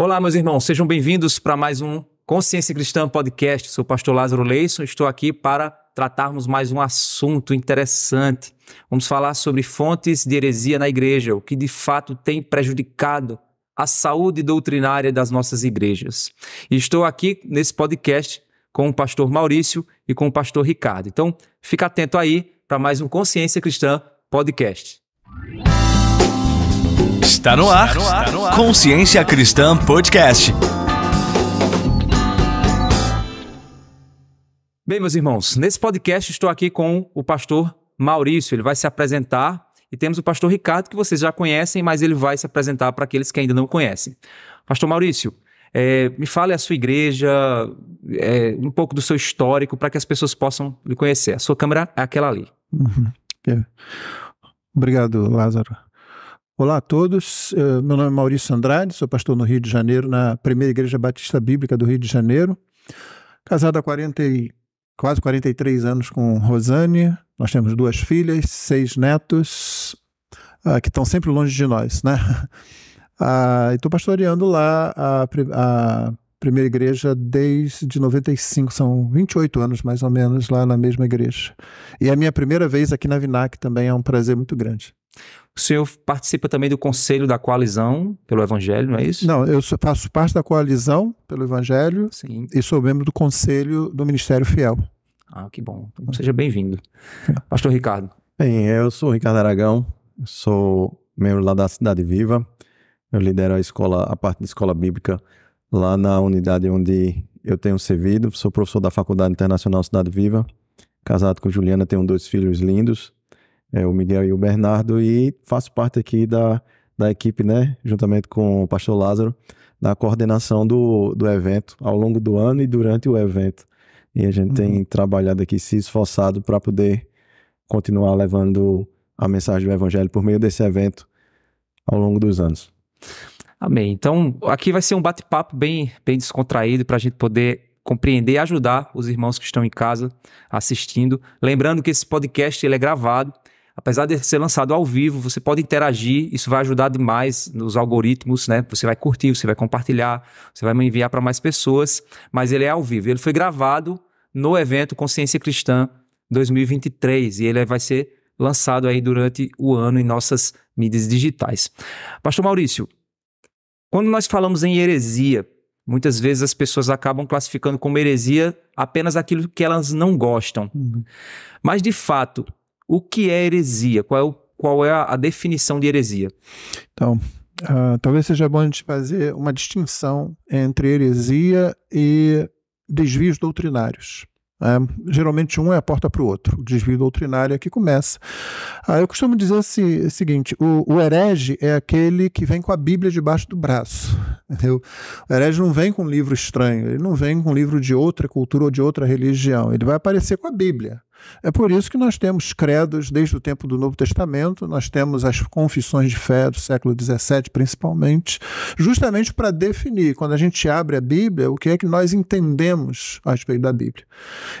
Olá, meus irmãos, sejam bem-vindos para mais um Consciência Cristã Podcast. Sou o pastor Lázaro Leison, estou aqui para tratarmos mais um assunto interessante. Vamos falar sobre fontes de heresia na igreja, o que de fato tem prejudicado a saúde doutrinária das nossas igrejas. E estou aqui nesse podcast com o pastor Maurício e com o pastor Ricardo. Então, fica atento aí para mais um Consciência Cristã Podcast. Música Está no ar. Consciência Cristã Podcast. Bem, meus irmãos, nesse podcast estou aqui com o pastor Maurício. Ele vai se apresentar e temos o pastor Ricardo, que vocês já conhecem, mas ele vai se apresentar para aqueles que ainda não conhecem. Pastor Maurício, é, me fale a sua igreja, é, um pouco do seu histórico, para que as pessoas possam lhe conhecer. A sua câmera é aquela ali. Uhum. É. Obrigado, Lázaro. Olá a todos, eh, meu nome é Maurício Andrade, sou pastor no Rio de Janeiro, na Primeira Igreja Batista Bíblica do Rio de Janeiro. Casado há 40 e, quase 43 anos com Rosane, nós temos duas filhas, seis netos, uh, que estão sempre longe de nós, né? Uh, ah, estou pastoreando lá a, a primeira igreja desde 95, são 28 anos mais ou menos lá na mesma igreja. E é a minha primeira vez aqui na Vinac também é um prazer muito grande. O senhor participa também do conselho da coalizão pelo Evangelho, não é isso? Não, eu faço parte da coalizão pelo Evangelho Sim. e sou membro do conselho do Ministério Fiel. Ah, que bom. Então, seja bem-vindo. Pastor Ricardo. Bem, eu sou o Ricardo Aragão, sou membro lá da Cidade Viva. Eu lidero a escola, a parte de escola bíblica lá na unidade onde eu tenho servido. Sou professor da Faculdade Internacional Cidade Viva, casado com Juliana, tenho dois filhos lindos, é, o Miguel e o Bernardo, e faço parte aqui da, da equipe, né, juntamente com o pastor Lázaro, da coordenação do, do evento ao longo do ano e durante o evento. E a gente uhum. tem trabalhado aqui, se esforçado para poder continuar levando a mensagem do Evangelho por meio desse evento ao longo dos anos. Amém. Então, aqui vai ser um bate-papo bem, bem descontraído para a gente poder compreender e ajudar os irmãos que estão em casa assistindo. Lembrando que esse podcast ele é gravado. Apesar de ser lançado ao vivo, você pode interagir, isso vai ajudar demais nos algoritmos, né? Você vai curtir, você vai compartilhar, você vai enviar para mais pessoas, mas ele é ao vivo. Ele foi gravado no evento Consciência Cristã 2023 e ele vai ser lançado aí durante o ano em nossas mídias digitais. Pastor Maurício, quando nós falamos em heresia, muitas vezes as pessoas acabam classificando como heresia apenas aquilo que elas não gostam. Uhum. Mas, de fato, o que é heresia? Qual é, o, qual é a, definição de heresia? Então, uh, talvez seja bom a gente fazer uma distinção entre heresia e desvios doutrinários. É, geralmente um é a porta para o outro, o desvio doutrinário é que começa. Ah, eu costumo dizer o seguinte: o, o, herege é aquele que vem com a Bíblia debaixo do braço. Entendeu? O herege não vem com um livro estranho, ele não vem com um livro de outra cultura ou de outra religião, ele vai aparecer com a Bíblia. É por isso que nós temos credos desde o tempo do Novo Testamento, nós temos as confissões de fé do século XVII, principalmente, justamente para definir, quando a gente abre a Bíblia, o que é que nós entendemos a respeito da Bíblia.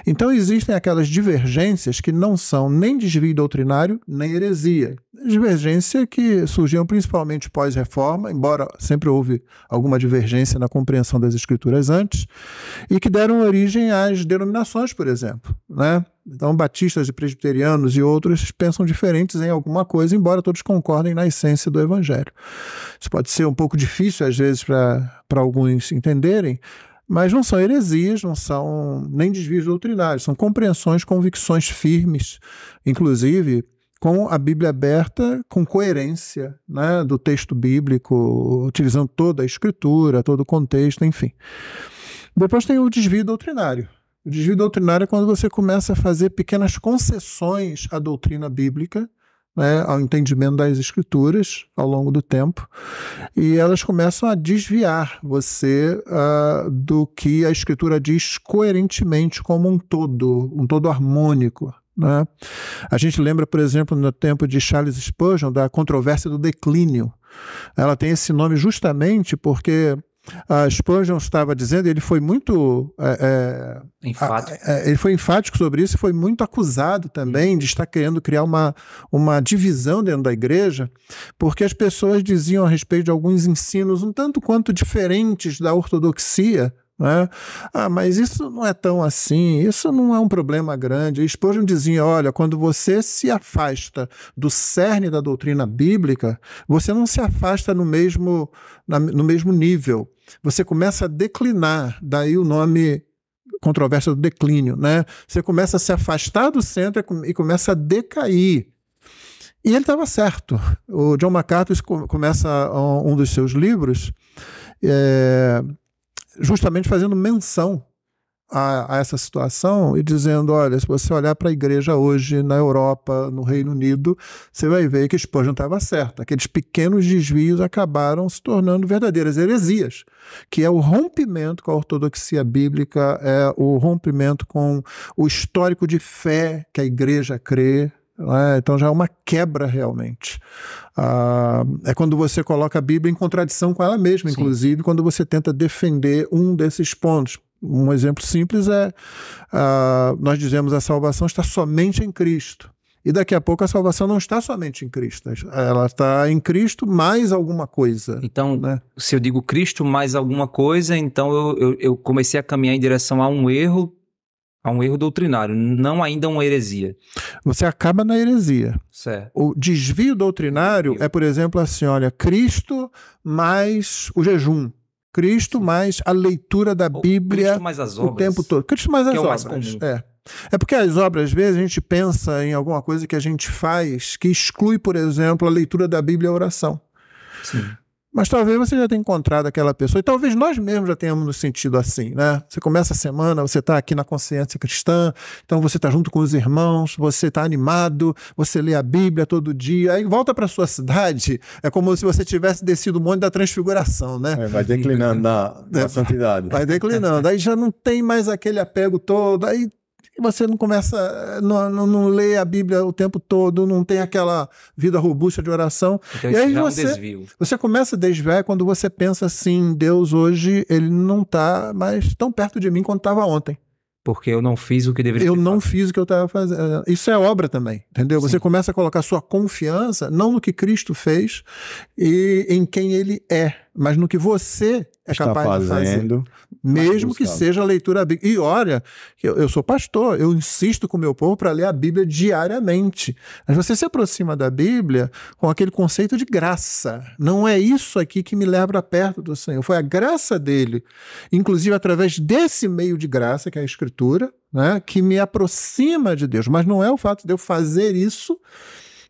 Então, existem aquelas divergências que não são nem desvio doutrinário, nem heresia. Divergência que surgiu principalmente pós-reforma, embora sempre houve alguma divergência na compreensão das Escrituras antes, e que deram origem às denominações, por exemplo. Né? Então, batistas e presbiterianos e outros pensam diferentes em alguma coisa, embora todos concordem na essência do evangelho. Isso pode ser um pouco difícil, às vezes, para alguns entenderem, mas não são heresias, não são nem desvios doutrinários, são compreensões, convicções firmes, inclusive com a Bíblia aberta, com coerência né, do texto bíblico, utilizando toda a escritura, todo o contexto, enfim. Depois tem o desvio doutrinário, o desvio doutrinário é quando você começa a fazer pequenas concessões à doutrina bíblica, né, ao entendimento das escrituras ao longo do tempo, e elas começam a desviar você uh, do que a escritura diz coerentemente como um todo, um todo harmônico. Né? A gente lembra, por exemplo, no tempo de Charles Spurgeon, da controvérsia do declínio. Ela tem esse nome justamente porque a Spurgeon estava dizendo, ele foi muito. É, é enfático. A, é, é, ele foi enfático sobre isso e foi muito acusado também uhum. de estar querendo criar uma, uma divisão dentro da igreja, porque as pessoas diziam a respeito de alguns ensinos um tanto quanto diferentes da ortodoxia. Né? Ah, mas isso não é tão assim, isso não é um problema grande. Spurgeon dizia: olha, quando você se afasta do cerne da doutrina bíblica, você não se afasta no mesmo, na, no mesmo nível você começa a declinar, daí o nome controvérsia do declínio, né? Você começa a se afastar do centro e começa a decair. E ele estava certo. O John MacArthur começa um dos seus livros é, justamente fazendo menção a, a, essa situação e dizendo: olha, se você olhar para a igreja hoje na Europa, no Reino Unido, você vai ver que Spurgeon estava certa. Aqueles pequenos desvios acabaram se tornando verdadeiras heresias, que é o rompimento com a ortodoxia bíblica, é o rompimento com o histórico de fé que a igreja crê. É? Então já é uma quebra realmente. Ah, é quando você coloca a Bíblia em contradição com ela mesma, Sim. inclusive, quando você tenta defender um desses pontos um exemplo simples é: uh, nós dizemos a salvação está somente em Cristo. E daqui a pouco a salvação não está somente em Cristo, né? ela está em Cristo mais alguma coisa. Então, né? se eu digo Cristo mais alguma coisa, então eu, eu, eu, comecei a caminhar em direção a um erro, a um erro doutrinário, não ainda uma heresia. Você acaba na heresia. Certo. O desvio doutrinário é, por exemplo, assim: olha, Cristo mais o jejum. Cristo mais a leitura da Bíblia obras, o tempo todo. Cristo mais é as é obras. É. é porque as obras, às vezes, a gente pensa em alguma coisa que a gente faz que exclui, por exemplo, a leitura da Bíblia e a oração. Sim. Mas talvez você já tenha encontrado aquela pessoa, e talvez nós mesmos já tenhamos nos sentido assim, né? Você começa a semana, você está aqui na consciência cristã, então você está junto com os irmãos, você está animado, você lê a Bíblia todo dia, aí volta para sua cidade, é como se você tivesse descido o monte da transfiguração, né? É, vai declinando na, na é, santidade. Vai declinando, aí já não tem mais aquele apego todo, aí você não começa, não, não, não, lê a Bíblia o tempo todo, não tem aquela vida robusta de oração. Então, e aí é você, um desvio. você começa a desviar quando você pensa assim, Deus hoje ele não está mais tão perto de mim quanto estava ontem. Porque eu não fiz o que deveria Eu não feito. fiz o que eu estava fazendo. É, isso é obra também, entendeu? Sim. Você começa a colocar sua confiança não no que Cristo fez e em quem ele é mas no que você é Está capaz fazendo, de fazer. Mesmo que seja a leitura bíblica. E olha, eu, eu sou pastor, eu insisto com o meu povo para ler a Bíblia diariamente. Mas você se aproxima da Bíblia com aquele conceito de graça. Não é isso aqui que me leva perto do Senhor. Foi a graça dele, inclusive através desse meio de graça, que é a Escritura, né, que me aproxima de Deus. Mas não é o fato de eu fazer isso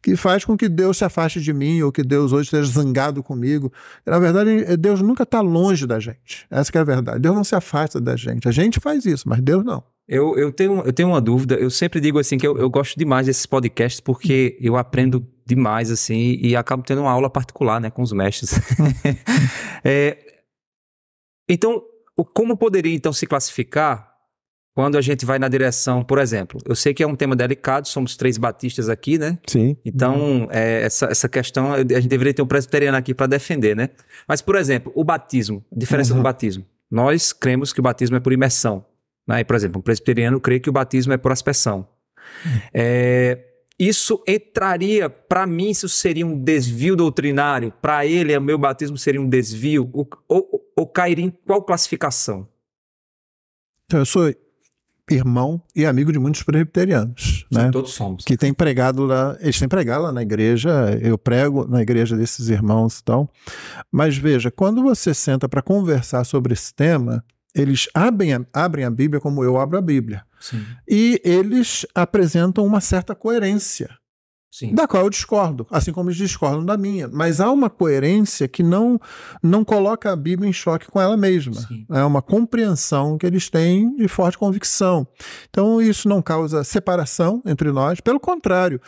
que faz com que Deus se afaste de mim ou que Deus hoje esteja zangado comigo. Na verdade, Deus nunca está longe da gente. Essa é a verdade. Deus não se afasta da gente. A gente faz isso, mas Deus não. Eu, eu, tenho, eu tenho uma dúvida. Eu sempre digo assim que eu, eu gosto demais desses podcasts porque eu aprendo demais assim e acabo tendo uma aula particular, né, com os mestres. é, então, como poderia então se classificar quando a gente vai na direção, por exemplo, eu sei que é um tema delicado, somos três batistas aqui, né? Sim. Então, uhum. é, essa, essa questão, a gente deveria ter um presbiteriano aqui para defender, né? Mas, por exemplo, o batismo, a diferença uhum. do batismo. Nós cremos que o batismo é por imersão. Né? E, por exemplo, um presbiteriano crê que o batismo é por aspersão. É, isso entraria, para mim, isso seria um desvio doutrinário. Para ele, o meu batismo seria um desvio. Ou, ou, ou cairia em qual classificação? Então, eu sou irmão e amigo de muitos presbiterianos, né? Todos somos. Que tem pregado lá, eles têm pregado lá na igreja, eu prego na igreja desses irmãos e tal. Mas veja, quando você senta para conversar sobre esse tema, eles abrem a, abrem a Bíblia como eu abro a Bíblia. Sim. E eles apresentam uma certa coerência Sim. da qual eu discordo, assim como eles discordam da minha. Mas há uma coerência que não não coloca a Bíblia em choque com ela mesma. Sim. É uma compreensão que eles têm de forte convicção. Então isso não causa separação entre nós. Pelo contrário,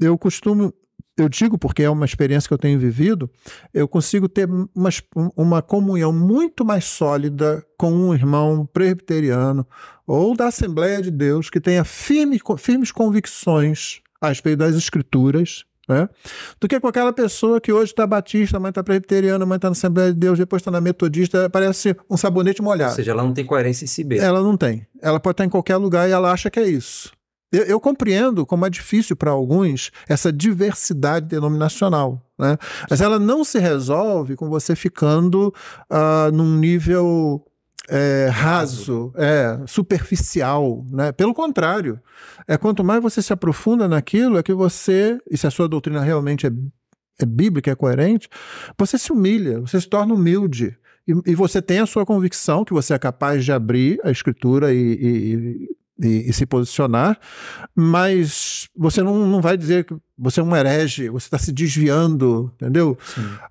eu costumo eu digo porque é uma experiência que eu tenho vivido, eu consigo ter uma, uma comunhão muito mais sólida com um irmão presbiteriano ou da Assembleia de Deus que tenha firme, firmes convicções a respeito das escrituras, né? do que com aquela pessoa que hoje está batista, mãe está presbiteriana, mãe está na Assembleia de Deus, depois está na metodista, parece um sabonete molhado. Ou seja, ela não tem coerência em si mesmo. Ela não tem. Ela pode estar em qualquer lugar e ela acha que é isso. Eu, eu compreendo como é difícil para alguns essa diversidade denominacional, né? mas ela não se resolve com você ficando uh, num nível é, raso, é, superficial. Né? Pelo contrário, é quanto mais você se aprofunda naquilo, é que você, e se a sua doutrina realmente é, é bíblica, é coerente, você se humilha, você se torna humilde. E, e, você tem a sua convicção que você é capaz de abrir a escritura e, e, e, e se posicionar, mas você não, não vai dizer que você é um herege, você está se desviando, entendeu?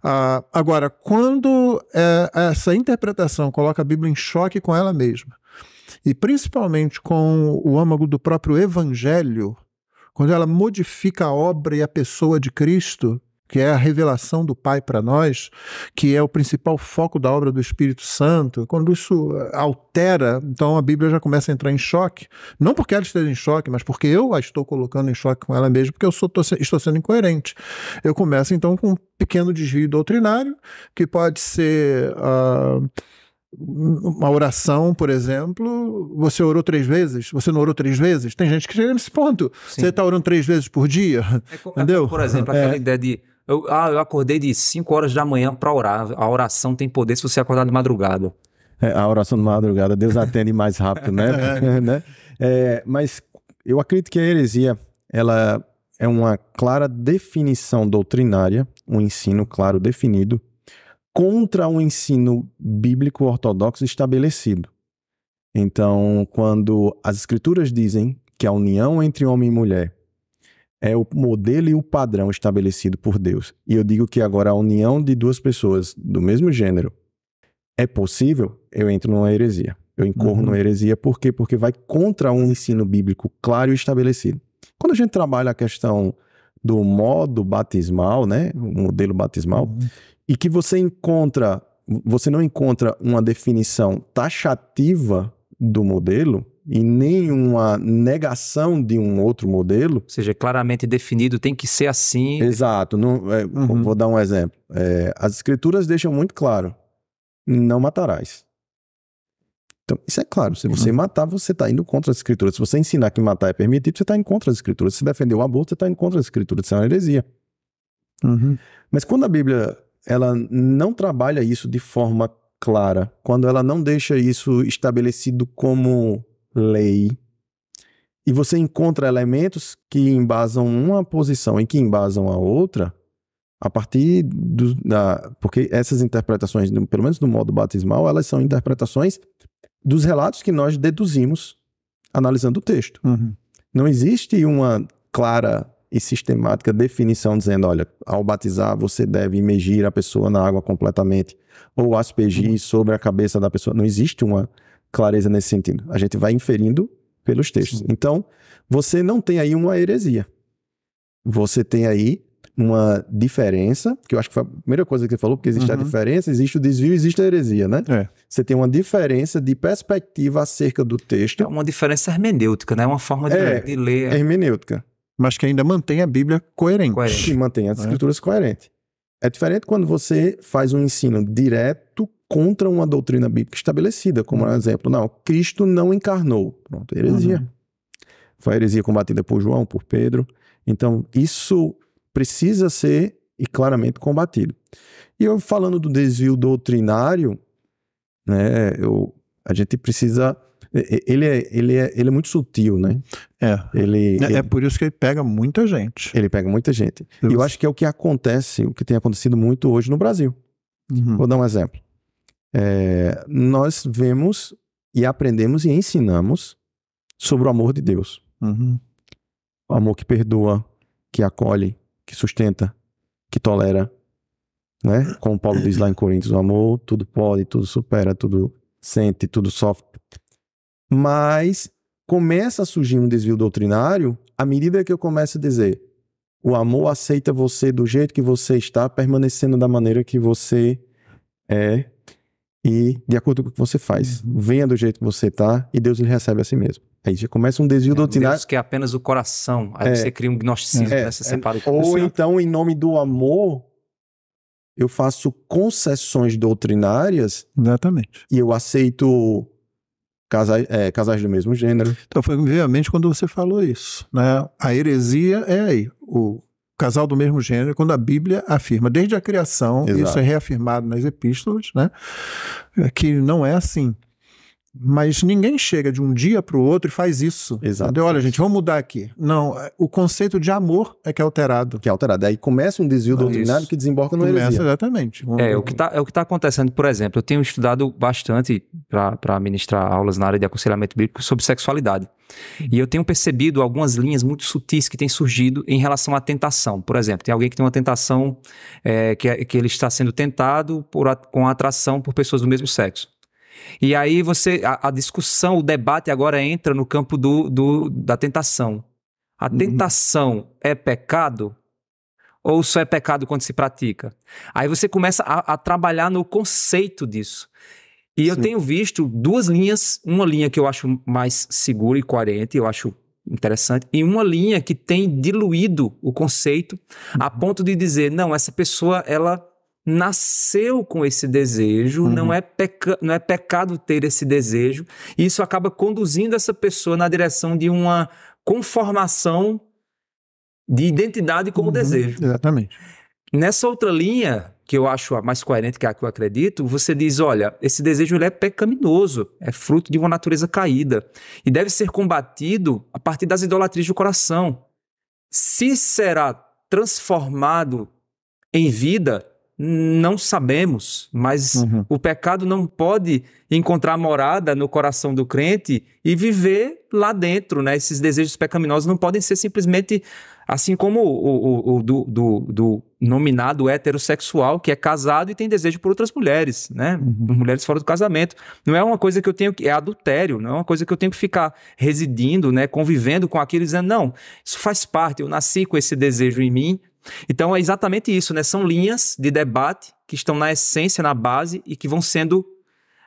Ah, agora, quando é, essa interpretação coloca a Bíblia em choque com ela mesma, e principalmente com o âmago do próprio Evangelho, quando ela modifica a obra e a pessoa de Cristo, que é a revelação do Pai para nós, que é o principal foco da obra do Espírito Santo, quando isso eh, altera, então a Bíblia já começa a entrar em choque. Não porque ela esteja em choque, mas porque eu a estou colocando em choque com ela mesma, porque eu sou, tô, estou sendo incoerente. Eu começo então com um pequeno desvio doutrinário, que pode ser. Uh, uma oração, por exemplo, você orou três vezes, você não orou três vezes? Tem gente que chega nesse ponto. Sim. Você está orando três vezes por dia, é, é entendeu? Por exemplo, é. aquela é. ideia de eu, ah, eu acordei de 5 horas da manhã para orar. A oração tem poder se você acordar de madrugada. É, a oração de madrugada, Deus atende mais rápido, né? É. né? é, mas eu acredito que a heresia, ela é uma clara definição doutrinária, um ensino claro definido, contra um ensino bíblico ortodoxo estabelecido. Então, quando as escrituras dizem que a união entre homem e mulher é o modelo e o padrão estabelecido por Deus. E eu digo que agora a união de duas pessoas do mesmo gênero é possível, eu entro numa heresia. Eu incorro uhum. numa heresia por quê? Porque vai contra um ensino bíblico claro e estabelecido. Quando a gente trabalha a questão do modo batismal, né, o modelo batismal, uhum. e que você encontra, você não encontra uma definição taxativa do modelo, e nenhuma negação de um outro modelo. Ou seja, claramente definido, tem que ser assim. Exato. Não, é, uhum. Vou dar um exemplo. É, as escrituras deixam muito claro: não matarás. Então, isso é claro. Se você uhum. matar, você está indo contra as escrituras. Se você ensinar que matar é permitido, você está indo contra as escrituras. Se defender o aborto, você está indo contra as escrituras. Isso é uma heresia. Uhum. Mas quando a Bíblia ela não trabalha isso de forma clara, quando ela não deixa isso estabelecido como lei, e você encontra elementos que embasam uma posição e que embasam a outra, a partir do, da. Porque essas interpretações, pelo menos do modo batismal, elas são interpretações dos relatos que nós deduzimos analisando o texto. Uhum. Não existe uma clara e sistemática definição dizendo, olha, ao batizar você deve imergir a pessoa na água completamente ou aspergir uhum. sobre a cabeça da pessoa. Não existe uma clareza nesse sentido. A gente vai inferindo pelos textos. Sim. Então, você não tem aí uma heresia. Você tem aí uma diferença, que eu acho que foi a primeira coisa que você falou, porque existe uhum. a diferença, existe o desvio, existe a heresia, né? É. Você tem uma diferença de perspectiva acerca do texto. É uma diferença hermenêutica, né? É uma forma de, é, de ler. Hermenêutica. Mas que ainda mantém a Bíblia coerente. coerente. mantém as é? escrituras é. coerentes. É diferente quando você faz um ensino direto contra uma doutrina bíblica estabelecida, como um uhum. exemplo, não, Cristo não encarnou. Pronto, heresia. Uhum. Foi a heresia combatida por João, por Pedro. Então, isso precisa ser e claramente combatido. E eu falando do desvio doutrinário, né, eu, a gente precisa ele é, ele é, ele é muito sutil, né? É. Ele, é, é ele, é por isso que ele pega muita gente. Ele pega muita gente. Deus. E eu acho que é o que acontece, o que tem acontecido muito hoje no Brasil. Uhum. Vou dar um exemplo é, nós vemos e aprendemos e ensinamos sobre o amor de Deus. Uhum. O amor que perdoa, que acolhe, que sustenta, que tolera. Né? Como Paulo diz lá em Coríntios, o amor tudo pode, tudo supera, tudo sente, tudo sofre. Mas começa a surgir um desvio doutrinário à medida que eu começo a dizer: o amor aceita você do jeito que você está, permanecendo da maneira que você é, e de acordo com o que você faz. Uhum. Venha do jeito que você está e Deus lhe recebe a si mesmo. Aí é já começa um desvio é, doutrinário. Deus que é apenas o coração. Aí é, você cria um gnosticismo, é, né? Você é. separa o Ou então, em nome do amor, eu faço concessões doutrinárias. Exatamente. E eu aceito casais, é, casais do mesmo gênero. Então, foi obviamente quando você falou isso. Né? A heresia é aí. O, casal do mesmo gênero, quando a Bíblia afirma, desde a criação, Exato. isso é reafirmado nas epístolas, né? que não é assim. Mas ninguém chega de um dia para o outro e faz isso. Exato. Entendeu? Olha, gente, vamos mudar aqui. Não, é, o conceito de amor é que é alterado. Que é alterado. Aí começa um desvio ah, doutrinário que desemboca no heresia. Começa, exatamente. É, tá, é, o que está é acontecendo, por exemplo, eu tenho estudado bastante para ministrar aulas na área de aconselhamento bíblico sobre sexualidade. E eu tenho percebido algumas linhas muito sutis que têm surgido em relação à tentação. Por exemplo, tem alguém que tem uma tentação é, que, é, que ele está sendo tentado por, com atração por pessoas do mesmo sexo. E aí você a, a discussão, o debate agora entra no campo do, do da tentação. A uhum. tentação uhum. é pecado? Ou só é pecado quando se pratica? Aí você começa a, a trabalhar no conceito disso. E Sim. eu tenho visto duas linhas, uma linha que eu acho mais segura e coerente, eu acho interessante, e uma linha que tem diluído o conceito uhum. a ponto de dizer, não, essa pessoa ela nasceu com esse desejo, uhum. não, é peca, não é pecado ter esse desejo, e isso acaba conduzindo essa pessoa na direção de uma conformação de identidade como uhum. desejo. Exatamente. Nessa outra linha, que eu acho a mais coerente, que é a que eu acredito, você diz: olha, esse desejo ele é pecaminoso, é fruto de uma natureza caída e deve ser combatido a partir das idolatrias do coração. Se será transformado em vida, não sabemos, mas uhum. o pecado não pode encontrar morada no coração do crente e viver lá dentro, né? Esses desejos pecaminosos não podem ser simplesmente assim como o, o, o do, do, do, nominado heterossexual que é casado e tem desejo por outras mulheres, né? Uhum. Mulheres fora do casamento. Não é uma coisa que eu tenho que é adultério, não é uma coisa que eu tenho que ficar residindo, né? Convivendo com aquilo dizendo não, isso faz parte. Eu nasci com esse desejo em mim, então é exatamente isso, né? São linhas de debate que estão na essência, na base e que vão sendo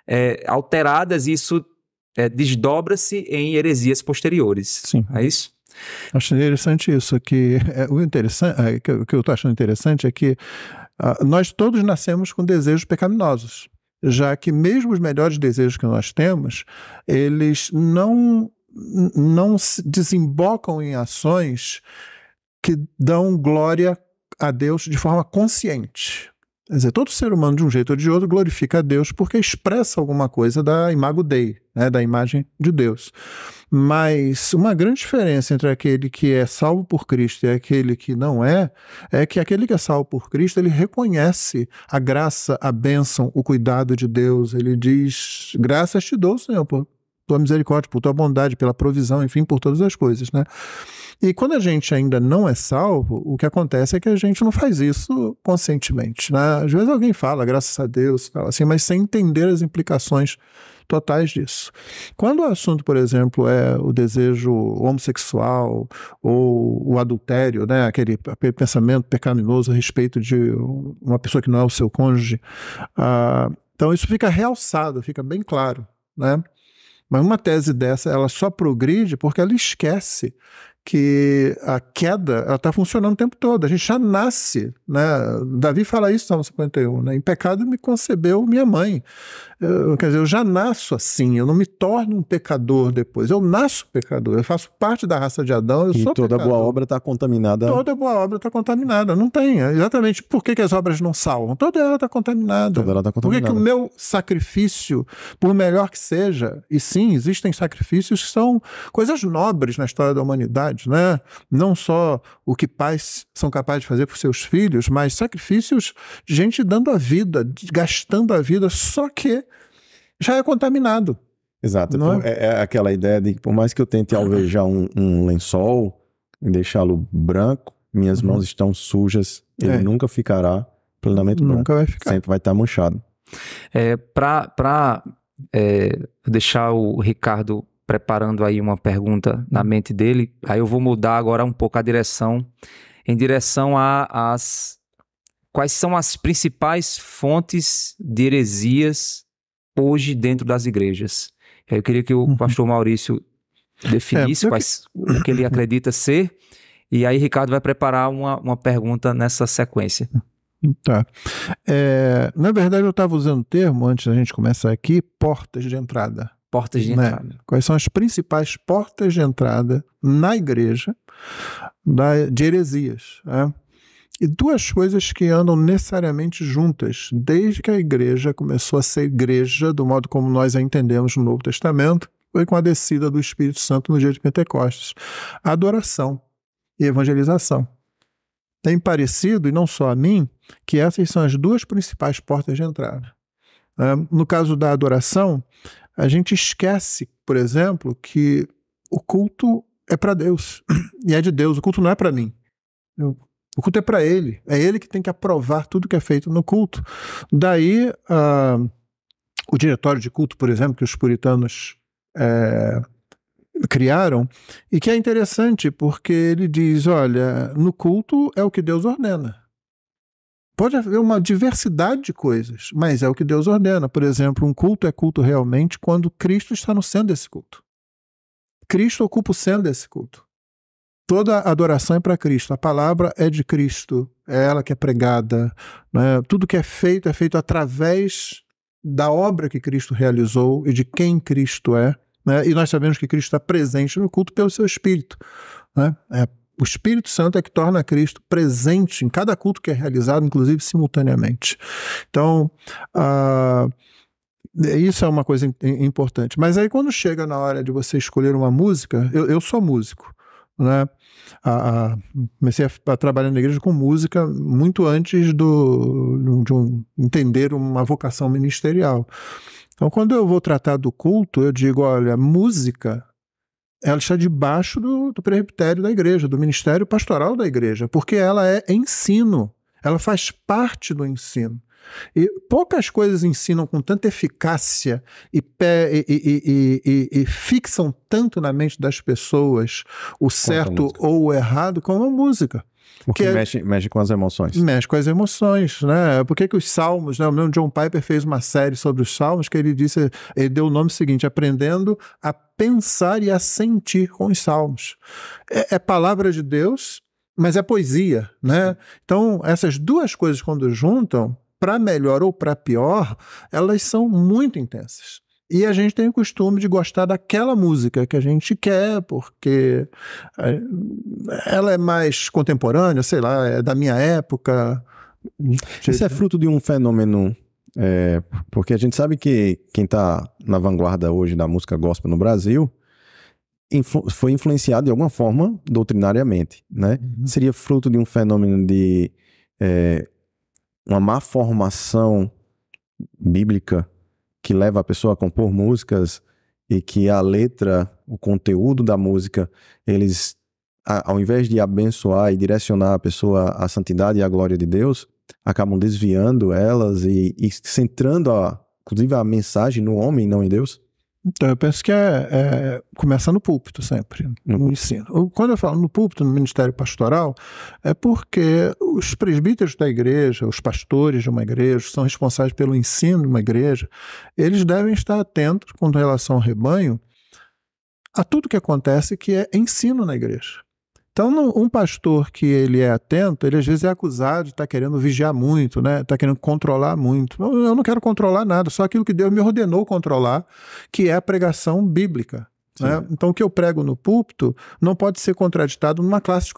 é, alteradas e isso é, desdobra-se em heresias posteriores. Sim. É isso? Acho interessante isso, que é, o interessante, é, que, eu estou achando interessante é que ah, nós todos nascemos com desejos pecaminosos, já que mesmo os melhores desejos que nós temos, eles não não se desembocam em ações que dão glória a Deus de forma consciente. Quer dizer, todo ser humano, de um jeito ou de outro, glorifica a Deus porque expressa alguma coisa da imago Dei, né, da imagem de Deus. Mas uma grande diferença entre aquele que é salvo por Cristo e aquele que não é, é que aquele que é salvo por Cristo, ele reconhece a graça, a bênção, o cuidado de Deus. Ele diz, graças te dou, Senhor, por, tua misericórdia, por tua bondade, pela provisão, enfim, por todas as coisas, né? E quando a gente ainda não é salvo, o que acontece é que a gente não faz isso conscientemente, né? Às vezes alguém fala, graças a Deus, fala assim, mas sem entender as implicações totais disso. Quando o assunto, por exemplo, é o desejo homossexual ou o adultério, né, aquele pensamento pecaminoso a respeito de uma pessoa que não é o seu cônjuge, ah, então isso fica realçado, fica bem claro, né? Mas uma tese dessa, ela só progride porque ela esquece que a queda ela está funcionando o tempo todo. A gente já nasce, né? Davi fala isso no Salmo 51, né? Em pecado me concebeu minha mãe. Eu, quer dizer, eu já nasço assim, eu não me torno um pecador depois. Eu nasço pecador, eu faço parte da raça de Adão, eu e sou toda pecador. boa obra está contaminada. Toda boa obra está contaminada, não tem. Exatamente por que, que as obras não salvam? Toda ela está contaminada. Toda ela está contaminada. Por que, que o meu sacrifício, por melhor que seja, e sim, existem sacrifícios que são coisas nobres na história da humanidade, né? Não só o que pais são capazes de fazer por seus filhos, mas sacrifícios, gente dando a vida, gastando a vida, só que já é contaminado. Exato. É? é? é? aquela ideia de que por mais que eu tente alvejar um, um lençol e deixá-lo branco, minhas uhum. mãos estão sujas, ele é. nunca ficará plenamente nunca branco. Nunca vai ficar. Sempre vai estar manchado. É, Para é, deixar o Ricardo preparando aí uma pergunta na mente dele. Aí eu vou mudar agora um pouco a direção em direção a as quais são as principais fontes de heresias hoje dentro das igrejas. Eu queria que o uhum. pastor Maurício definisse é, quais, que... o que ele acredita ser, e aí Ricardo vai preparar uma, uma pergunta nessa sequência. Tá. É, na verdade, eu estava usando o termo, antes da gente começar aqui, portas de entrada portas de né? entrada. Quais são as principais portas de entrada na igreja da, de heresias? Né? E duas coisas que andam necessariamente juntas, desde que a igreja começou a ser igreja, do modo como nós a entendemos no Novo Testamento, foi com a descida do Espírito Santo no dia de Pentecostes: adoração e evangelização. Tem parecido, e não só a mim, que essas são as duas principais portas de entrada. Né? No caso da adoração, a gente esquece, por exemplo, que o culto é para Deus e é de Deus. O culto não é para mim. O culto é para Ele. É Ele que tem que aprovar tudo que é feito no culto. Daí, uh, o diretório de culto, por exemplo, que os puritanos é, criaram, e que é interessante porque ele diz: olha, no culto é o que Deus ordena. Pode haver uma diversidade de coisas, mas é o que Deus ordena. Por exemplo, um culto é culto realmente quando Cristo está no centro desse culto. Cristo ocupa o centro desse culto. Toda adoração é para Cristo. A palavra é de Cristo. É ela que é pregada. Né? Tudo que é feito é feito através da obra que Cristo realizou e de quem Cristo é. Né? E nós sabemos que Cristo está presente no culto pelo seu Espírito. Né? É o Espírito Santo é que torna Cristo presente em cada culto que é realizado, inclusive simultaneamente. Então, uh, isso é uma coisa importante. Mas aí, quando chega na hora de você escolher uma música, eu, eu sou músico, né? A, ah, a, ah, comecei a, a, trabalhar na igreja com música muito antes do, de um, entender uma vocação ministerial. Então, quando eu vou tratar do culto, eu digo: olha, música é ela está debaixo do, do presbitério da igreja, do ministério pastoral da igreja, porque ela é ensino, ela faz parte do ensino. E poucas coisas ensinam com tanta eficácia e, e, e, e fixam tanto na mente das pessoas o certo ou o errado como a música. Porque que é- mexe, mexe com as emoções. Mexe com as emoções, né? Por que, que os salmos, né? O meu John Piper fez uma série sobre os salmos que ele disse, ele deu o nome seguinte, aprendendo a pensar e a sentir com os salmos. É, é palavra de Deus, mas é poesia, né? Então, essas duas coisas quando juntam, para melhor ou para pior, elas são muito intensas. E a gente tem o costume de gostar daquela música que a gente quer, porque eh, ela é mais contemporânea, sei lá, é da minha época. Isso é né? fruto de um fenômeno. É, porque a gente sabe que quem está na vanguarda hoje da música gospel no Brasil influ foi influenciado de alguma forma doutrinariamente, né? Uhum. Seria fruto de um fenômeno de é, uma má formação bíblica que leva a pessoa a compor músicas e que a letra, o conteúdo da música, eles, ao invés de abençoar e direcionar a pessoa à santidade e à glória de Deus, acabam desviando elas e, e centrando, a, inclusive, a mensagem no homem, não em Deus? Então, eu penso que é, é começa no púlpito sempre, no ensino. Quando eu falo no púlpito, no ministério pastoral, é porque os presbíteros da igreja, os pastores de uma igreja, são responsáveis pelo ensino de uma igreja, eles devem estar atentos com relação ao rebanho a tudo que acontece que é ensino na igreja. Então, um pastor que ele é atento, ele às vezes é acusado de estar tá querendo vigiar muito, né? Está querendo controlar muito. Eu não quero controlar nada, só aquilo que Deus me ordenou controlar, que é a pregação bíblica. Né? Então, o que eu prego no púlpito não pode ser contraditado numa classe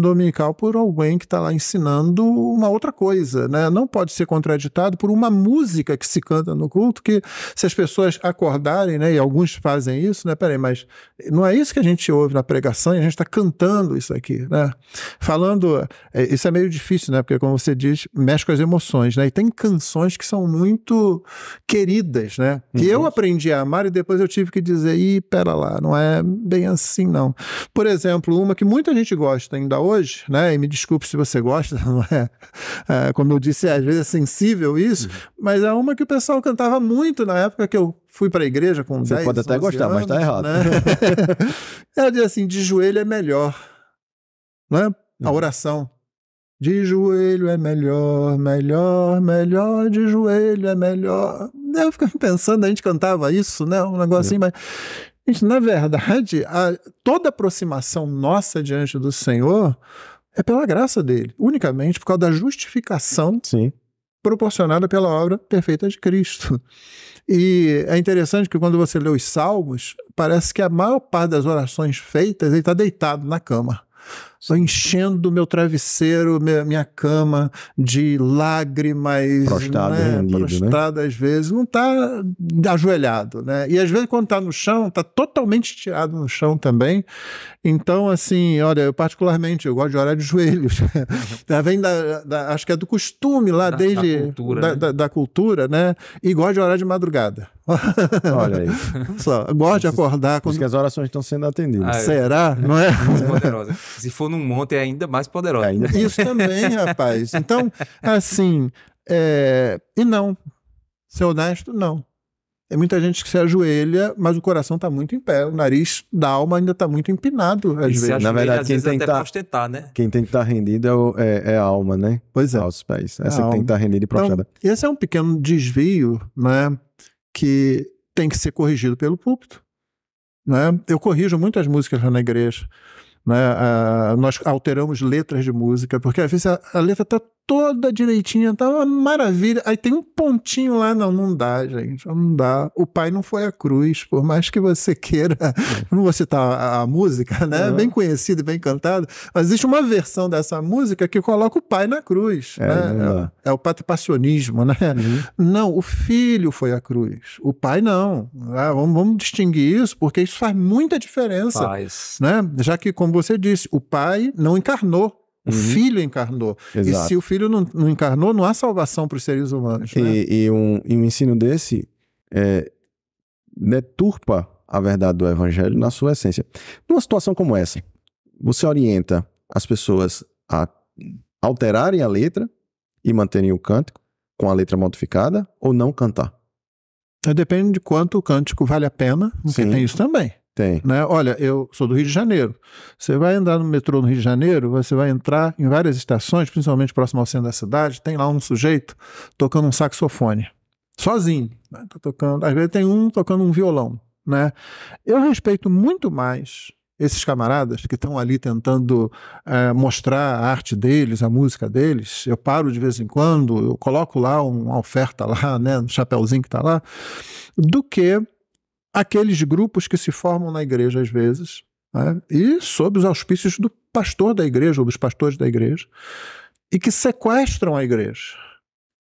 dominical por alguém que está lá ensinando uma outra coisa. Né? Não pode ser contraditado por uma música que se canta no culto, que se as pessoas acordarem, né, e alguns fazem isso, né? peraí, mas não é isso que a gente ouve na pregação, e a gente está cantando isso aqui. Né? Falando, é, isso é meio difícil, né? porque, como você diz, mexe com as emoções. Né? E tem canções que são muito queridas, né? que uhum. eu aprendi a amar e depois eu tive que dizer, ih, pera lá não é bem assim, não. Por exemplo, uma que muita gente gosta ainda hoje, né? E me desculpe se você gosta, não é? é como eu disse, é, às vezes é sensível isso, uhum. mas é uma que o pessoal cantava muito na época que eu fui para a igreja com Você 10, pode até gostar, anos, mas tá errado. Né? Ela é, diz assim: de joelho é melhor. Né? A uhum. oração. De joelho é melhor, melhor, melhor, de joelho é melhor. Eu ficava pensando, a gente cantava isso, né? Um negocinho, é. mas Gente, na verdade, a, toda aproximação nossa diante do Senhor é pela graça dele, unicamente por causa da justificação Sim. proporcionada pela obra perfeita de Cristo. E é interessante que quando você lê os Salmos, parece que a maior parte das orações feitas ele está deitado na cama só enchendo meu travesseiro, minha, minha cama de lágrimas, prostrado, né? Rendido, né? prostrado né? às vezes, não está ajoelhado, né? E às vezes quando está no chão, está totalmente tirado no chão também. Então, assim, olha, eu particularmente eu gosto de orar de joelhos. Vem da, da, acho que é do costume lá da, desde da cultura, né? da cultura, né? E gosto de orar de madrugada. Olha aí. Só, gosto de acordar quando. Porque as orações estão sendo atendidas. Ah, é. Será? É. Não é? Poderosa. Se for num monte, é ainda mais poderosa. É ainda... Isso também, rapaz. Então, assim. É... E não. Ser honesto, não. É muita gente que se ajoelha, mas o coração está muito em pé. O nariz da alma ainda está muito empinado, às vezes. Ajoelha, Na verdade, às quem, vezes tem tá, né? quem tem que estar tá rendido é, é, é, a alma, né? Pois é. Aos pés. Essa é que tem que estar tá rendida e então, prostrada. Então, esse é um pequeno desvio, né? que tem que ser corrigido pelo púlpito. Né? Eu corrijo muitas músicas lá na igreja. Né? Ah, nós alteramos letras de música, porque às vezes a, a letra está toda direitinha, tava tá uma maravilha. Aí tem um pontinho lá, não, não dá, gente, não dá. O pai não foi à cruz, por mais que você queira, é. não vou citar a, a música, né? Uhum. Bem conhecida e bem cantada, mas existe uma versão dessa música que coloca o pai na cruz. É, né? é, é, é, o patripacionismo, né? Uhum. Não, o filho foi à cruz, o pai não. Ah, vamos, vamos, distinguir isso, porque isso faz muita diferença. Faz. Né? Já que, como você disse, o pai não encarnou, o uhum. filho encarnou. Exato. E se o filho não, não encarnou, não há salvação para os seres humanos. Né? E, e, um, e um ensino desse é, deturpa né, a verdade do evangelho na sua essência. Numa situação como essa, você orienta as pessoas a alterarem a letra e manterem o cântico com a letra modificada ou não cantar? Depende de quanto o cântico vale a pena, porque Sim. tem isso também. Tem. Né? Olha, eu sou do Rio de Janeiro. Você vai andar no metrô no Rio de Janeiro, você vai entrar em várias estações, principalmente próximo ao centro da cidade, tem lá um sujeito tocando um saxofone. Sozinho. Né? Tá tocando, às vezes tem um tocando um violão. Né? Eu respeito muito mais esses camaradas que estão ali tentando é, mostrar a arte deles, a música deles, eu paro de vez em quando, eu coloco lá uma oferta lá, né, no um chapéuzinho que está lá, do que aqueles grupos que se formam na igreja às vezes, né? e sob os auspícios do pastor da igreja ou dos pastores da igreja, e que sequestram a igreja,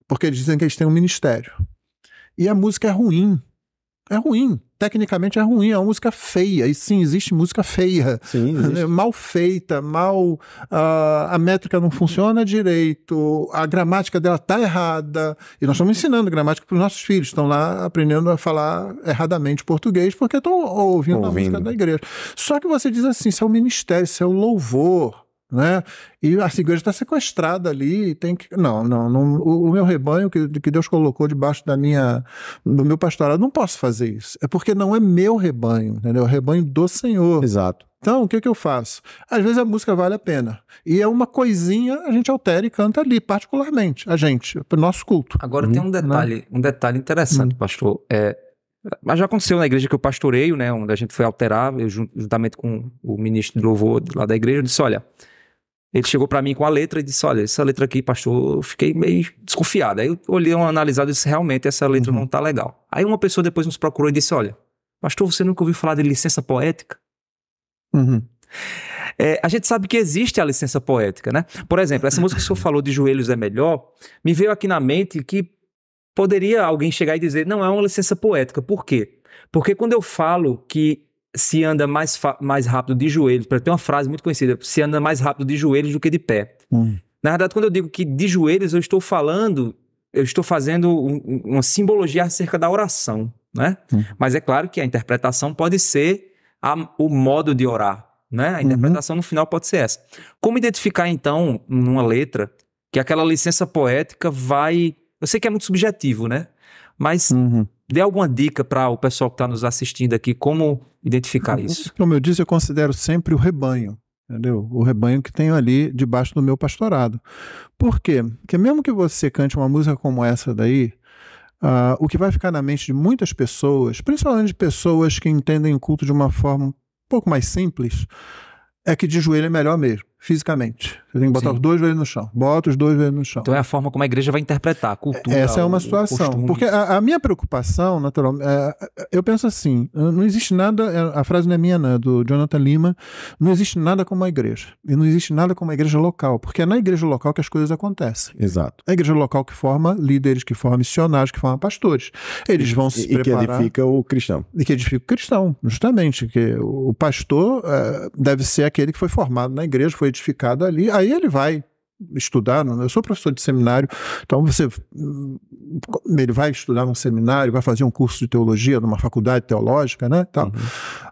porque eles dizem que eles têm um ministério. E a música é ruim. É ruim tecnicamente é ruim, é uma música feia. E sim, existe música feia. Sim, existe. É, mal feita, mal. Uh, a métrica não funciona direito, a gramática dela tá errada. E nós estamos ensinando gramática para os nossos filhos, estão lá aprendendo a falar erradamente português, porque estão ouvindo, ouvindo a música da igreja. Só que você diz assim: isso é o ministério, isso é o louvor né? E a igreja está sequestrada ali, tem que não, não, não o, o, meu rebanho que, que Deus colocou debaixo da minha do meu pastorado não posso fazer isso. É porque não é meu rebanho, entendeu? É o rebanho do Senhor. Exato. Então, o que, que eu faço? Às vezes a música vale a pena. E é uma coisinha, a gente altera e canta ali, particularmente, a gente, para o nosso culto. Agora hum, tem um uhum. detalhe, né? um detalhe interessante, hum. pastor. É, mas já aconteceu na igreja que eu pastoreio, né? Onde a gente foi alterar, eu, juntamente com o ministro de louvor lá da igreja, eu disse: olha, ele chegou para mim com a letra e disse: Olha, essa letra aqui, pastor, eu fiquei meio desconfiado. Aí eu olhei analisado analisada e disse: Realmente, essa letra uhum. não tá legal. Aí uma pessoa depois nos procurou e disse: Olha, pastor, você nunca ouviu falar de licença poética? Uhum. É, a gente sabe que existe a licença poética, né? Por exemplo, essa música que o senhor falou de Joelhos é Melhor, me veio aqui na mente que poderia alguém chegar e dizer: Não, é uma licença poética. Por quê? Porque quando eu falo que se anda mais, mais rápido de joelhos, tem uma frase muito conhecida, se anda mais rápido de joelhos do que de pé. Hum. Na verdade, quando eu digo que de joelhos, eu estou falando, eu estou fazendo um, uma simbologia acerca da oração, né? Hum. Mas é claro que a interpretação pode ser a, o modo de orar, né? A interpretação uhum. no final pode ser essa. Como identificar, então, numa letra, que aquela licença poética vai... Eu sei que é muito subjetivo, né? Mas uhum. dê alguma dica para o pessoal que está nos assistindo aqui, como identificar isso? Como eu disse, eu considero sempre o rebanho. Entendeu? O rebanho que tenho ali debaixo do meu pastorado. Por quê? Porque mesmo que você cante uma música como essa daí, uh, o que vai ficar na mente de muitas pessoas, principalmente de pessoas que entendem o culto de uma forma um pouco mais simples, é que de joelho é melhor mesmo fisicamente. Você tem que botar Sim. os dois joelhos no chão. Bota os dois joelhos no chão. Então é a forma como a igreja vai interpretar a cultura. Essa é uma situação. Porque a, a, minha preocupação, natural, é, eu penso assim: não existe nada, é, a frase não é minha, não, né, do Jonathan Lima, não existe nada como a igreja. E não existe nada como a igreja local, porque é na igreja local que as coisas acontecem. Exato. É a igreja local que forma líderes, que forma missionários, que forma pastores. Eles vão se e, preparar. E que edifica o cristão. E que edifica o cristão, justamente. que O pastor é, deve ser aquele que foi formado na igreja, foi edificado ali, aí ele vai estudar, eu sou professor de seminário, então você hum, ele vai estudar num seminário, vai fazer um curso de teologia numa faculdade teológica, né? Tal. Uhum.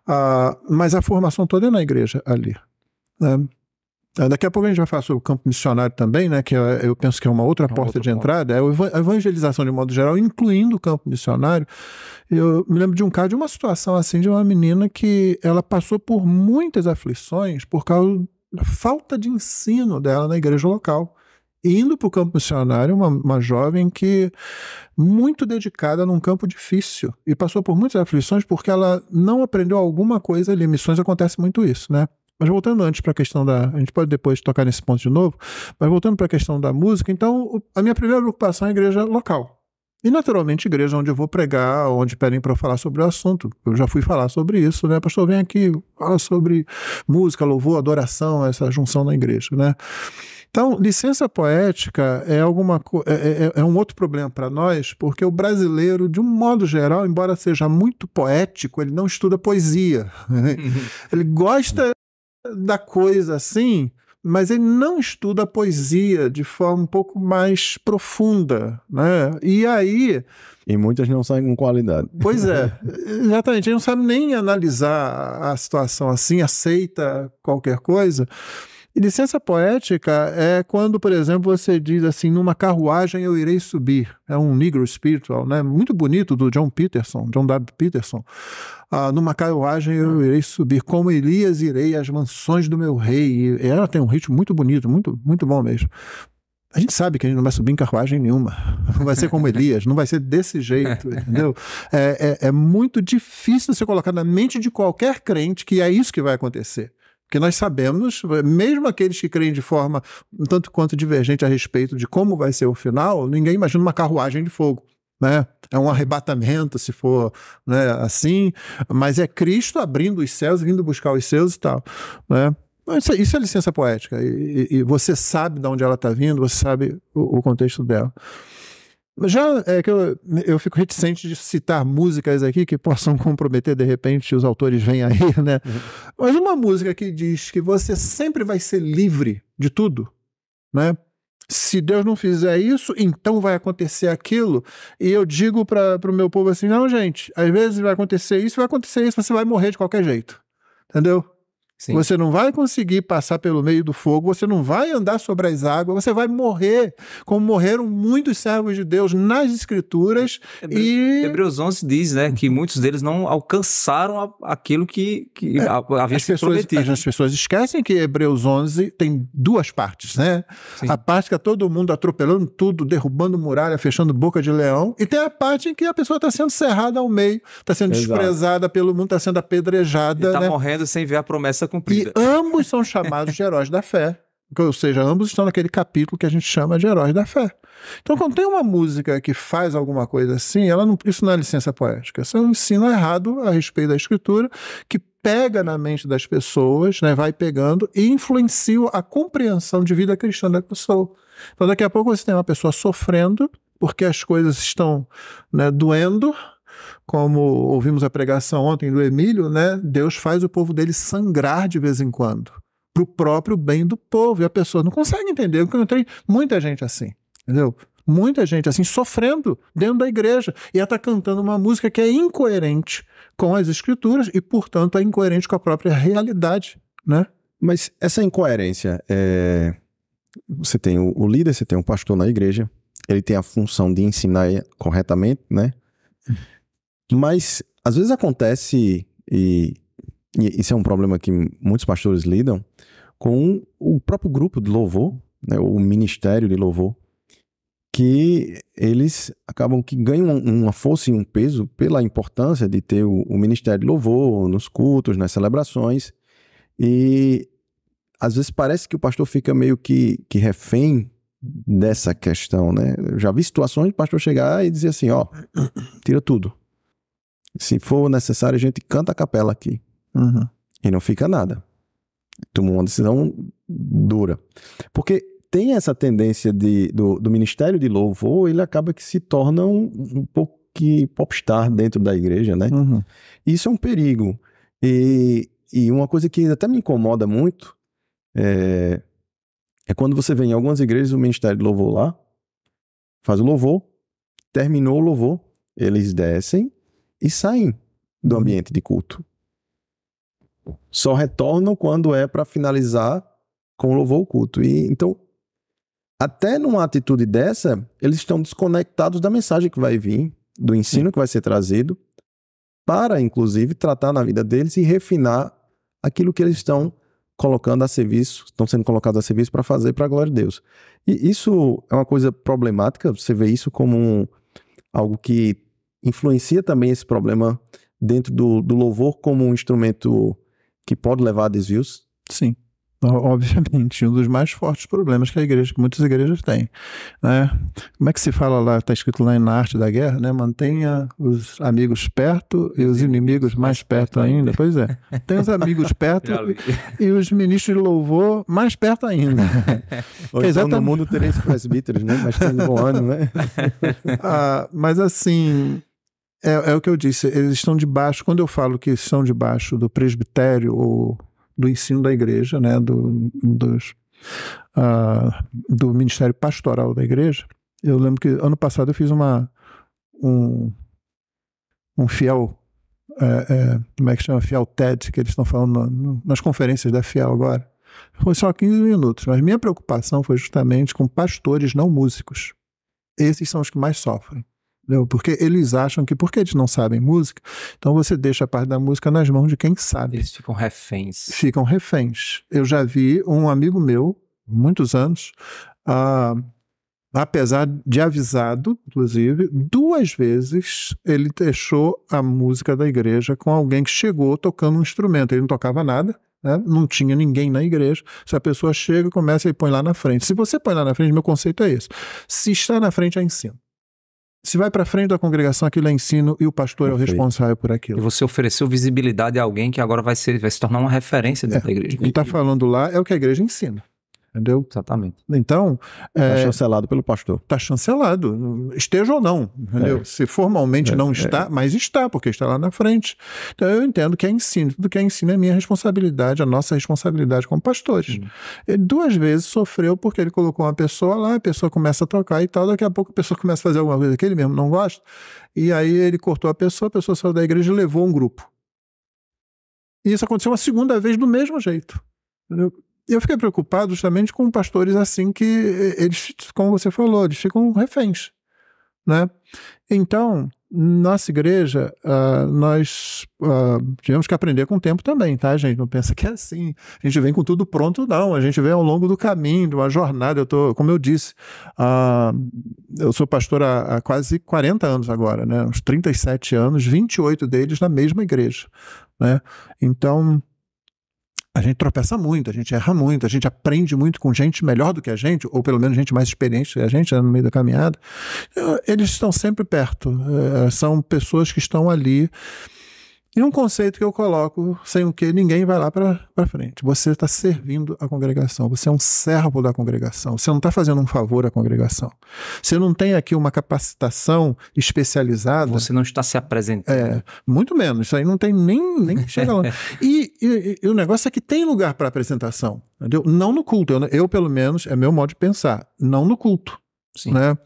Ah, mas a formação toda é na igreja ali. Né? Ah, daqui a pouco a gente vai falar sobre o campo missionário também, né? Que é, eu penso que é uma outra é porta outra de entrada, é a evangelização de modo geral, incluindo o campo missionário. Eu me lembro de um caso de uma situação assim de uma menina que ela passou por muitas aflições por causa falta de ensino dela na igreja local. indo para o campo missionário, uma, uma jovem que muito dedicada num campo difícil e passou por muitas aflições porque ela não aprendeu alguma coisa ali. Missões acontece muito isso, né? Mas voltando antes para a questão da. A gente pode depois tocar nesse ponto de novo, mas voltando para a questão da música, então a minha primeira preocupação é a igreja local. E, naturalmente, igreja onde eu vou pregar, onde pedem para falar sobre o assunto. Eu já fui falar sobre isso, né? Pastor, vem aqui, fala sobre música, louvor, adoração, essa junção na igreja, né? Então, licença poética é, alguma, é é, é, é, um outro problema para nós, porque o brasileiro, de um modo geral, embora seja muito poético, ele não estuda poesia. Né? Ele gosta da coisa assim, mas ele não estuda a poesia de forma um pouco mais profunda, né? E aí... E muitas não saem com qualidade. Pois é, exatamente. Ele não sabe nem analisar a situação assim, aceita qualquer coisa. E licença poética é quando, por exemplo, você diz assim, numa carruagem eu irei subir. É um negro spiritual, né? Muito bonito do John Peterson, John W. Peterson. Ah, numa carruagem eu ah. irei subir, como Elias irei às mansões do meu rei. E ela tem um ritmo muito bonito, muito, muito bom mesmo. A gente sabe que a gente não vai subir em carruagem nenhuma. Não vai ser como Elias, não vai ser desse jeito, entendeu? É, é, é, muito difícil você colocar na mente de qualquer crente que é isso que vai acontecer. Porque nós sabemos, mesmo aqueles que creem de forma um tanto quanto divergente a respeito de como vai ser o final, ninguém imagina uma carruagem de fogo. Né? É um arrebatamento, se for né, assim, mas é Cristo abrindo os céus, vindo buscar os seus e tal. Né? Isso, é, isso é licença poética, e, e, e você sabe de onde ela está vindo, você sabe o, o contexto dela. Já é que eu, eu fico reticente de citar músicas aqui que possam comprometer, de repente, os autores vêm aí, né? Uhum. Mas uma música que diz que você sempre vai ser livre de tudo, né? Se Deus não fizer isso, então vai acontecer aquilo. E eu digo para o meu povo assim: não, gente, às vezes vai acontecer isso, vai acontecer isso, você vai morrer de qualquer jeito. Entendeu? Sim. Você não vai conseguir passar pelo meio do fogo, você não vai andar sobre as águas, você vai morrer, como morreram muitos servos de Deus nas Escrituras. E... Hebreus 11 diz né, que muitos deles não alcançaram aquilo que, que é, havia sido pessoas, prometido. As pessoas esquecem que Hebreus 11 tem duas partes, né? Sim. A parte que é todo mundo atropelando tudo, derrubando muralha, fechando boca de leão, e tem a parte em que a pessoa está sendo cerrada ao meio, está sendo Exato. desprezada pelo mundo, está sendo apedrejada. Está né? morrendo sem ver a promessa e ambos são chamados de heróis da fé. Ou seja, ambos estão naquele capítulo que a gente chama de heróis da fé. Então, quando tem uma música que faz alguma coisa assim, ela não, isso não é licença poética. Isso é um ensino errado a respeito da escritura, que pega na mente das pessoas, né, vai pegando e influencia a compreensão de vida cristã da pessoa. Então, daqui a pouco você tem uma pessoa sofrendo porque as coisas estão né, doendo, como ouvimos a pregação ontem do Emílio, né? Deus faz o povo dele sangrar de vez em quando, para o próprio bem do povo. E a pessoa não consegue entender. Eu encontrei muita gente assim, entendeu? Muita gente assim, sofrendo dentro da igreja. E ela está cantando uma música que é incoerente com as escrituras e, portanto, é incoerente com a própria realidade, né? Mas essa incoerência é... Você tem o líder, você tem um pastor na igreja, ele tem a função de ensinar corretamente, né? Mas às vezes acontece, e, e isso é um problema que muitos pastores lidam, com o próprio grupo de louvor, né, o ministério de louvor, que eles acabam que ganham uma força e um peso pela importância de ter o, o ministério de louvor nos cultos, nas celebrações, e às vezes parece que o pastor fica meio que, que refém dessa questão, né? Eu já vi situações de pastor chegar e dizer assim, ó, tira tudo, se for necessário, a gente canta a capela aqui. Uhum. E não fica nada. Toma uma decisão dura. Porque tem essa tendência de, do, do, ministério de louvor, ele acaba que se torna um, um pouco que popstar dentro da igreja, né? Uhum. Isso é um perigo. E, e uma coisa que até me incomoda muito é, é quando você vem em algumas igrejas o ministério de louvor lá, faz o louvor, terminou o louvor, eles descem e saem do ambiente de culto. Só retornam quando é para finalizar com louvor ao culto. E então, até numa atitude dessa, eles estão desconectados da mensagem que vai vir, do ensino que vai ser trazido, para inclusive tratar na vida deles e refinar aquilo que eles estão colocando a serviço, estão sendo colocados a serviço para fazer para a glória de Deus. E isso é uma coisa problemática, você vê isso como um, algo que influencia também esse problema dentro do, do louvor como um instrumento que pode levar a desvios? Sim obviamente, um dos mais fortes problemas que a igreja, que muitas igrejas têm. Né? Como é que se fala lá, está escrito lá na arte da guerra, né? Mantenha os amigos perto e os inimigos mais perto ainda. Pois é. Tem os amigos perto e os ministros de louvor mais perto ainda. Hoje então exatamente... no mundo três presbíteros, né? Mas tem um bom ano, né? ah, mas assim, é, é, o que eu disse, eles estão debaixo, quando eu falo que estão debaixo do presbitério ou do ensino da igreja, né, do, dos, uh, do ministério pastoral da igreja, eu lembro que ano passado eu fiz uma, um, um fiel, é, é, como é que chama? Fiel TED, que eles estão falando no, nas conferências da Fiel agora. Foi só 15 minutos, mas minha preocupação foi justamente com pastores não músicos. Esses são os que mais sofrem entendeu? Porque eles acham que porque eles não sabem música, então você deixa a parte da música nas mãos de quem sabe. Eles ficam reféns. Ficam reféns. Eu já vi um amigo meu, muitos anos, ah, apesar de avisado, inclusive, duas vezes ele deixou a música da igreja com alguém que chegou tocando um instrumento. Ele não tocava nada. Né? Não tinha ninguém na igreja. Se a pessoa chega, começa e põe lá na frente. Se você põe lá na frente, meu conceito é esse. Se está na frente, é ensino. Se vai para frente da congregação, aquilo é ensino e o pastor Perfeito. é o responsável por aquilo. E você ofereceu visibilidade a alguém que agora vai, ser, vai se tornar uma referência dentro é, da igreja. O que está falando lá é o que a igreja ensina. Entendeu? Exatamente. Então. Está é, chancelado pelo pastor. Está chancelado, esteja ou não. Entendeu? É. Se formalmente é. não é. está, mas está, porque está lá na frente. Então eu entendo que é ensino. Tudo que é ensino é minha responsabilidade, a nossa responsabilidade como pastores. Ele duas vezes sofreu porque ele colocou uma pessoa lá, a pessoa começa a tocar e tal, daqui a pouco a pessoa começa a fazer alguma coisa que ele mesmo não gosta. E aí ele cortou a pessoa, a pessoa saiu da igreja e levou um grupo. E isso aconteceu uma segunda vez do mesmo jeito. Entendeu? E eu fiquei preocupado justamente com pastores assim que eh, eles, como você falou, eles ficam reféns, né? Então, nossa igreja, uh, nós uh, tivemos que aprender com o tempo também, tá, gente? Não pensa que é assim. A gente vem com tudo pronto, não. A gente vem ao longo do caminho, de uma jornada. Eu tô, como eu disse, uh, eu sou pastor há, há, quase 40 anos agora, né? Uns 37 anos, 28 deles na mesma igreja, né? Então, a gente tropeça muito, a gente erra muito, a gente aprende muito com gente melhor do que a gente, ou pelo menos gente mais experiente que a gente né, no meio da caminhada. Eles estão sempre perto, é, são pessoas que estão ali e um conceito que eu coloco, sem o que ninguém vai lá para frente. Você está servindo a congregação, você é um servo da congregação, você não está fazendo um favor à congregação. Você não tem aqui uma capacitação especializada. Você não está se apresentando. É, muito menos, isso aí não tem nem, nem chega lá. E, e, e o negócio é que tem lugar para apresentação, entendeu? Não no culto, eu, eu pelo menos, é meu modo de pensar, não no culto. Sim. Né?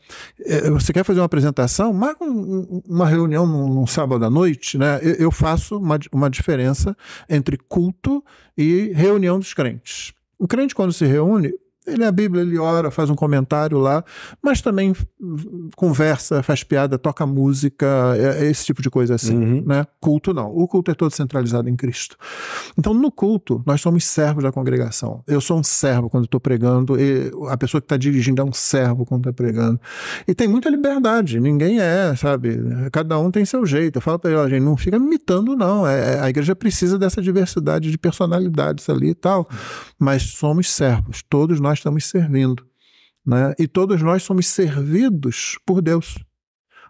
É, você quer fazer uma apresentação? Marca uma reunião num, sábado à noite. Né? Eu faço uma, uma diferença entre culto e reunião dos crentes. O crente, quando se reúne, ele é a Bíblia, ele ora, faz um comentário lá, mas também conversa, faz piada, toca música, é, é esse tipo de coisa assim, uhum. né? Culto não. O culto é todo centralizado em Cristo. Então, no culto, nós somos servos da congregação. Eu sou um servo quando estou pregando, a pessoa que está dirigindo é um servo quando está pregando. E tem muita liberdade, ninguém é, sabe? Cada um tem seu jeito. Eu falo para ele, ó, gente, não fica imitando, não. É, é, a igreja precisa dessa diversidade de personalidades ali e tal, mas somos servos, todos nós estamos servindo. Né? E todos nós somos servidos por Deus.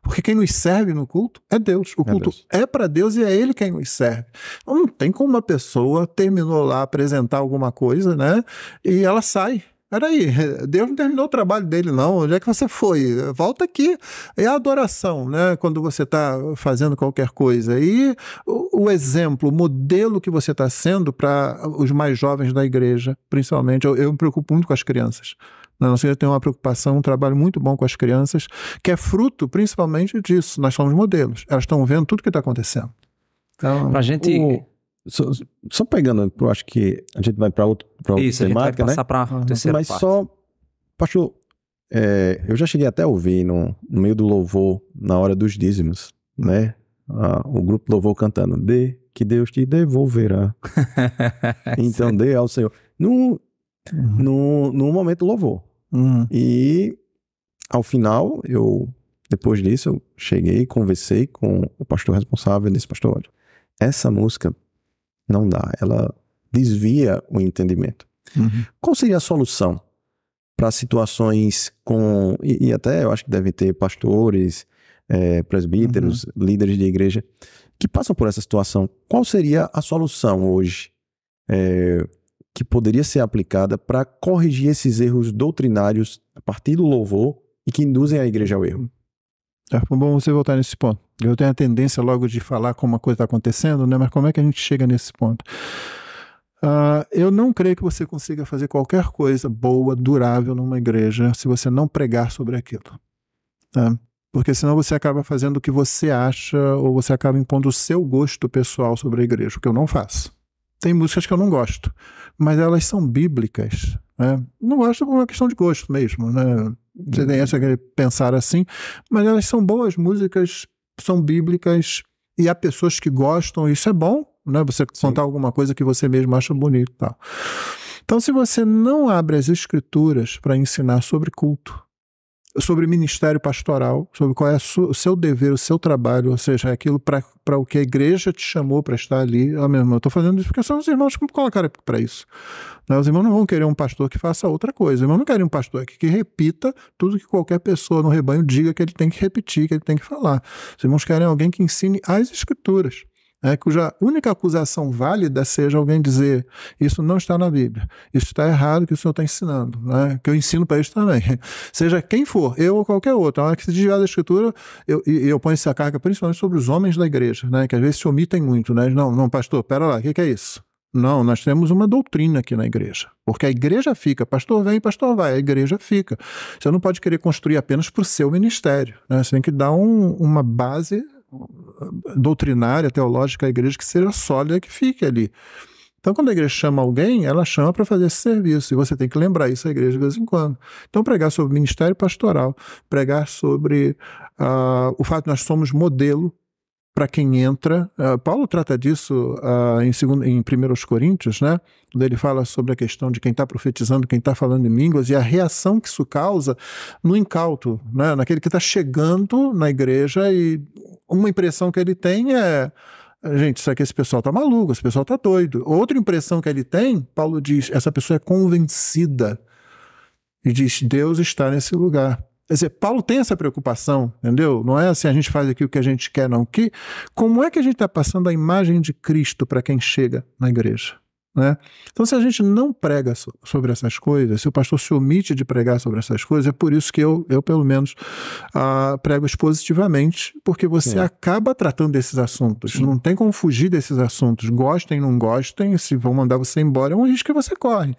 Porque quem nos serve no culto é Deus. O é culto é, é para Deus e é Ele quem nos serve. Não tem como uma pessoa terminou lá apresentar alguma coisa, né? E ela sai. Peraí, Deus não terminou o trabalho dele, não. Onde é que você foi? Volta aqui. É a adoração, né? Quando você está fazendo qualquer coisa. E o, o exemplo, o modelo que você está sendo para os mais jovens da igreja, principalmente. Eu, eu me preocupo muito com as crianças. Na né? nossa igreja tem uma preocupação, um trabalho muito bom com as crianças, que é fruto principalmente disso. Nós somos modelos. Elas estão vendo tudo o que está acontecendo. Então, para a gente. O só, só pegando, eu acho que a gente vai para outra Isso, temática, a gente vai né? passar né? para terceira Mas parte. só, pastor, é, eu já cheguei até a ouvir no, no, meio do louvor, na hora dos dízimos, né? Ah, o grupo louvor cantando, dê, que Deus te devolverá. então dê ao Senhor. No, uhum. no, no momento louvor. Uhum. E ao final, eu depois disso, eu cheguei, conversei com o pastor responsável e disse, pastor, essa música não dá. Ela desvia o entendimento. Uhum. Qual seria a solução para situações com. E, e, até eu acho que deve ter pastores, é, presbíteros, uhum. líderes de igreja que passam por essa situação. Qual seria a solução hoje é, que poderia ser aplicada para corrigir esses erros doutrinários a partir do louvor e que induzem a igreja ao erro? É bom você voltar nesse ponto. Eu tenho a tendência logo de falar como uma coisa está acontecendo, né? Mas como é que a gente chega nesse ponto? Uh, eu não creio que você consiga fazer qualquer coisa boa, durável numa igreja se você não pregar sobre aquilo. Né? Porque senão você acaba fazendo o que você acha ou você acaba impondo o seu gosto pessoal sobre a igreja, o que eu não faço. Tem músicas que eu não gosto, mas elas são bíblicas. Né? Não gosto por uma questão de gosto mesmo. Né? Você tem essa que pensar assim, mas elas são boas músicas, são bíblicas e há pessoas que gostam, isso é bom, né? Você contar alguma coisa que você mesmo acha bonito, tal. Então, se você não abre as escrituras para ensinar sobre culto, sobre ministério pastoral, sobre qual é o seu dever, o seu trabalho, ou seja, é aquilo para o que a igreja te chamou para estar ali. Ah, meu irmão, eu estou fazendo isso porque são os irmãos que me colocaram para isso. Né? Os irmãos não vão querer um pastor que faça outra coisa. Os irmãos não querem um pastor que, que repita tudo que qualquer pessoa no rebanho diga que ele tem que repetir, que ele tem que falar. Os irmãos querem alguém que ensine as escrituras é, cuja única acusação válida seja alguém dizer isso não está na Bíblia, isso está errado que o senhor está ensinando, né? que eu ensino para isso também. Seja quem for, eu ou qualquer outro, a hora que se desviar da Escritura, eu, e eu ponho essa carga principalmente sobre os homens da igreja, né? que às vezes se omitem muito. Né? Não, não, pastor, pera lá, o que, que é isso? Não, nós temos uma doutrina aqui na igreja. Porque a igreja fica, pastor vem, pastor vai, a igreja fica. Você não pode querer construir apenas para o seu ministério. Né? Você tem que dar um, uma base doutrinária, teológica da igreja que seja sólida, que fique ali. Então, quando a igreja chama alguém, ela chama para fazer esse serviço, e você tem que lembrar isso à igreja de vez em quando. Então, pregar sobre ministério pastoral, pregar sobre uh, o fato de nós somos modelo para quem entra. Uh, Paulo trata disso uh, em, segundo, em 1 Coríntios, né? quando ele fala sobre a questão de quem está profetizando, quem está falando em línguas e a reação que isso causa no incauto, né? naquele que está chegando na igreja e uma impressão que ele tem é. Gente, isso aqui esse pessoal tá maluco, esse pessoal tá doido. Outra impressão que ele tem, Paulo diz, essa pessoa é convencida e diz: Deus está nesse lugar. Quer dizer, Paulo tem essa preocupação, entendeu? Não é assim, a gente faz aqui o que a gente quer, não. Que, como é que a gente está passando a imagem de Cristo para quem chega na igreja? Né? Então, se a gente não prega so, sobre essas coisas, se o pastor se omite de pregar sobre essas coisas, é por isso que eu, eu pelo menos, ah, prego expositivamente, porque você é. acaba tratando desses assuntos. Sim. Não tem como fugir desses assuntos. Gostem, não gostem, se vão mandar você embora, é um risco que você corre.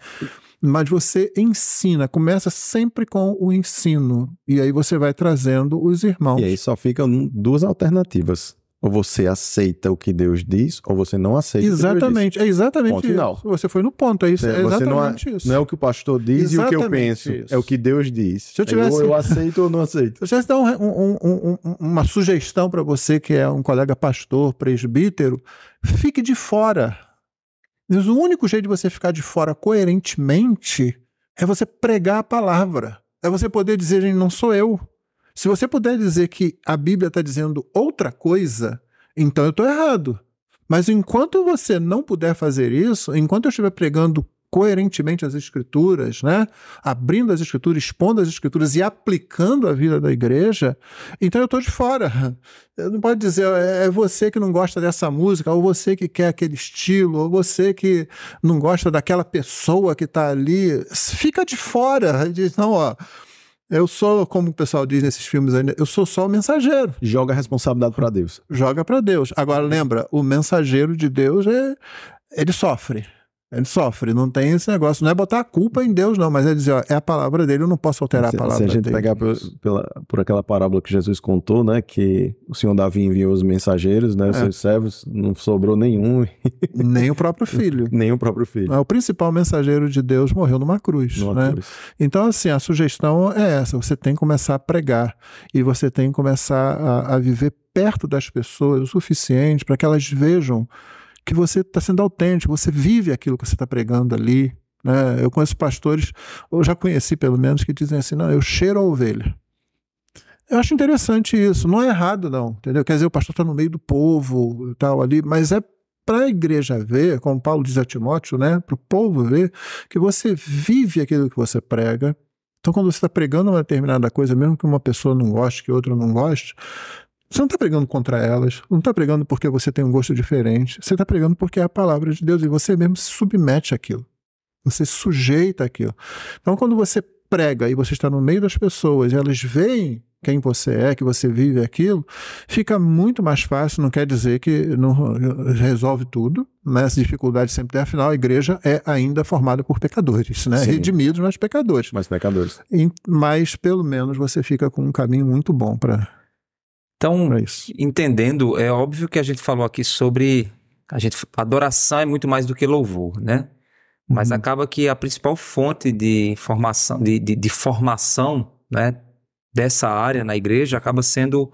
Mas você ensina, começa sempre com o ensino. E aí você vai trazendo os irmãos. E aí só ficam duas alternativas ou você aceita o que Deus diz, ou você não aceita exatamente, o que Deus diz. É exatamente ponto isso. Final. Você foi no ponto, é isso. é, é, é- exatamente não, isso. Não é o que o pastor diz exatamente e o que eu penso. Isso. É o que Deus diz. Se eu é, tivesse... Ou eu aceito ou não aceito. Se eu tivesse dar um, um, um, uma sugestão para você que é um colega pastor, presbítero, fique de fora. Mas o único jeito de você ficar de fora coerentemente é você pregar a palavra. É você poder dizer, gente, não sou eu. Se você puder dizer que a Bíblia está dizendo outra coisa, então eu estou errado. Mas enquanto você não puder fazer isso, enquanto eu estiver pregando coerentemente as escrituras, né? abrindo as escrituras, expondo as escrituras e aplicando a vida da igreja, então eu estou de fora. Eu não pode dizer, é, é você que não gosta dessa música, ou você que quer aquele estilo, ou você que não gosta daquela pessoa que está ali. Fica de fora. Diz, não, ó eu sou, como o pessoal diz nesses filmes ainda, né, eu sou só o mensageiro. Joga a responsabilidade para Deus. Joga para Deus. Agora lembra, o mensageiro de Deus é ele sofre. Ele sofre, não tem esse negócio. Não é botar a culpa em Deus, não, mas é dizer, ó, é a palavra dele, eu não posso alterar se, a palavra dele. Se a gente dele. pegar por, pela, por aquela parábola que Jesus contou, né, que o senhor Davi enviou os mensageiros, né, os é. seus servos, não sobrou nenhum. Nem o próprio filho. Nem o próprio filho. É, o principal mensageiro de Deus morreu numa cruz, numa né? Cruz. Então, assim, a sugestão é essa, você tem que começar a pregar e você tem que começar a, a viver perto das pessoas o suficiente para que elas vejam que você está sendo autêntico, você vive aquilo que você está pregando ali. Né? Eu conheço pastores, ou já conheci pelo menos, que dizem assim: não, eu cheiro a ovelha. Eu acho interessante isso, não é errado, não, entendeu? Quer dizer, o pastor está no meio do povo tal ali, mas é para a igreja ver, como Paulo diz a Timóteo, né? Para o povo ver que você vive aquilo que você prega. Então, quando você está pregando uma determinada coisa, mesmo que uma pessoa não goste, que outra não goste, você não está pregando contra elas, não está pregando porque você tem um gosto diferente, você está pregando porque é a palavra de Deus e você mesmo se submete àquilo, você sujeita àquilo. Então, quando você prega e você está no meio das pessoas e elas veem quem você é, que você vive aquilo, fica muito mais fácil. Não quer dizer que não resolve tudo, né? Essa dificuldade sempre tem. Afinal, a igreja é ainda formada por pecadores, né? Redimidos, mas pecadores. Mas pecadores. E, mas pelo menos você fica com um caminho muito bom para então, é entendendo, é óbvio que a gente falou aqui sobre a gente adoração é muito mais do que louvor, né? Mas uhum. acaba que a principal fonte de informação, de, de, de, formação, né, dessa área na igreja acaba sendo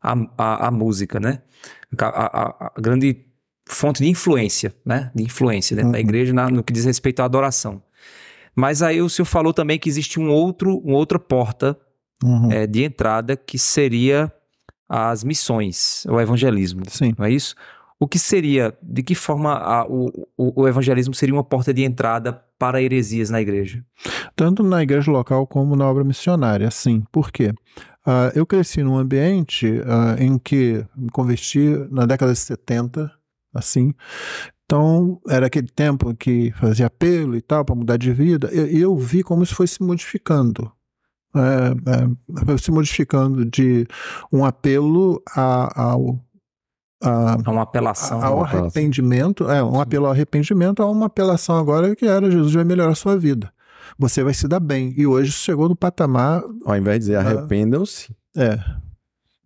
a, a, a música, né? A, a, a, grande fonte de influência, né? De influência né, dentro uhum. da igreja na, no que diz respeito à adoração. Mas aí o senhor falou também que existe um outro, uma outra porta uhum. é, de entrada que seria as missões, o evangelismo. Sim. Não é isso? O que seria, de que forma a, o, o, o, evangelismo seria uma porta de entrada para heresias na igreja? Tanto na igreja local como na obra missionária, sim. Por quê? Uh, eu cresci num ambiente uh, em que me converti na década de 70, assim. Então, era aquele tempo que fazia apelo e tal para mudar de vida. E eu, eu vi como isso foi se modificando é, é, é, se modificando de um apelo a, ao a, uma apelação ao arrependimento, é um apelo ao arrependimento, a uma apelação agora que era Jesus vai melhorar a sua vida. Você vai se dar bem. E hoje chegou no patamar. Ao invés de dizer arrependam-se. É.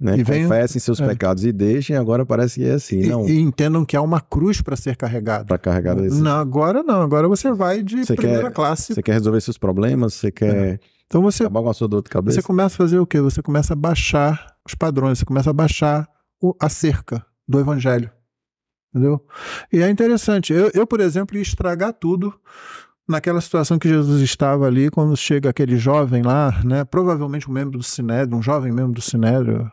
Né? E Confessem vem, seus é. pecados e deixem, agora parece que é assim. Não. E, e entendam que há uma cruz para ser carregada. Para carregar isso Não, agora não. Agora você vai de você primeira quer, classe. Você quer resolver seus problemas, você quer. É então você. Acabar com a sua dor de cabeça. Você começa a fazer o quê? Você começa a baixar os padrões, você começa a baixar o, a cerca do evangelho. Entendeu? E é interessante. Eu, eu, por exemplo, ia estragar tudo naquela situação que Jesus estava ali, quando chega aquele jovem lá, né? Provavelmente um membro do Sinédrio, um jovem membro do Sinédrio,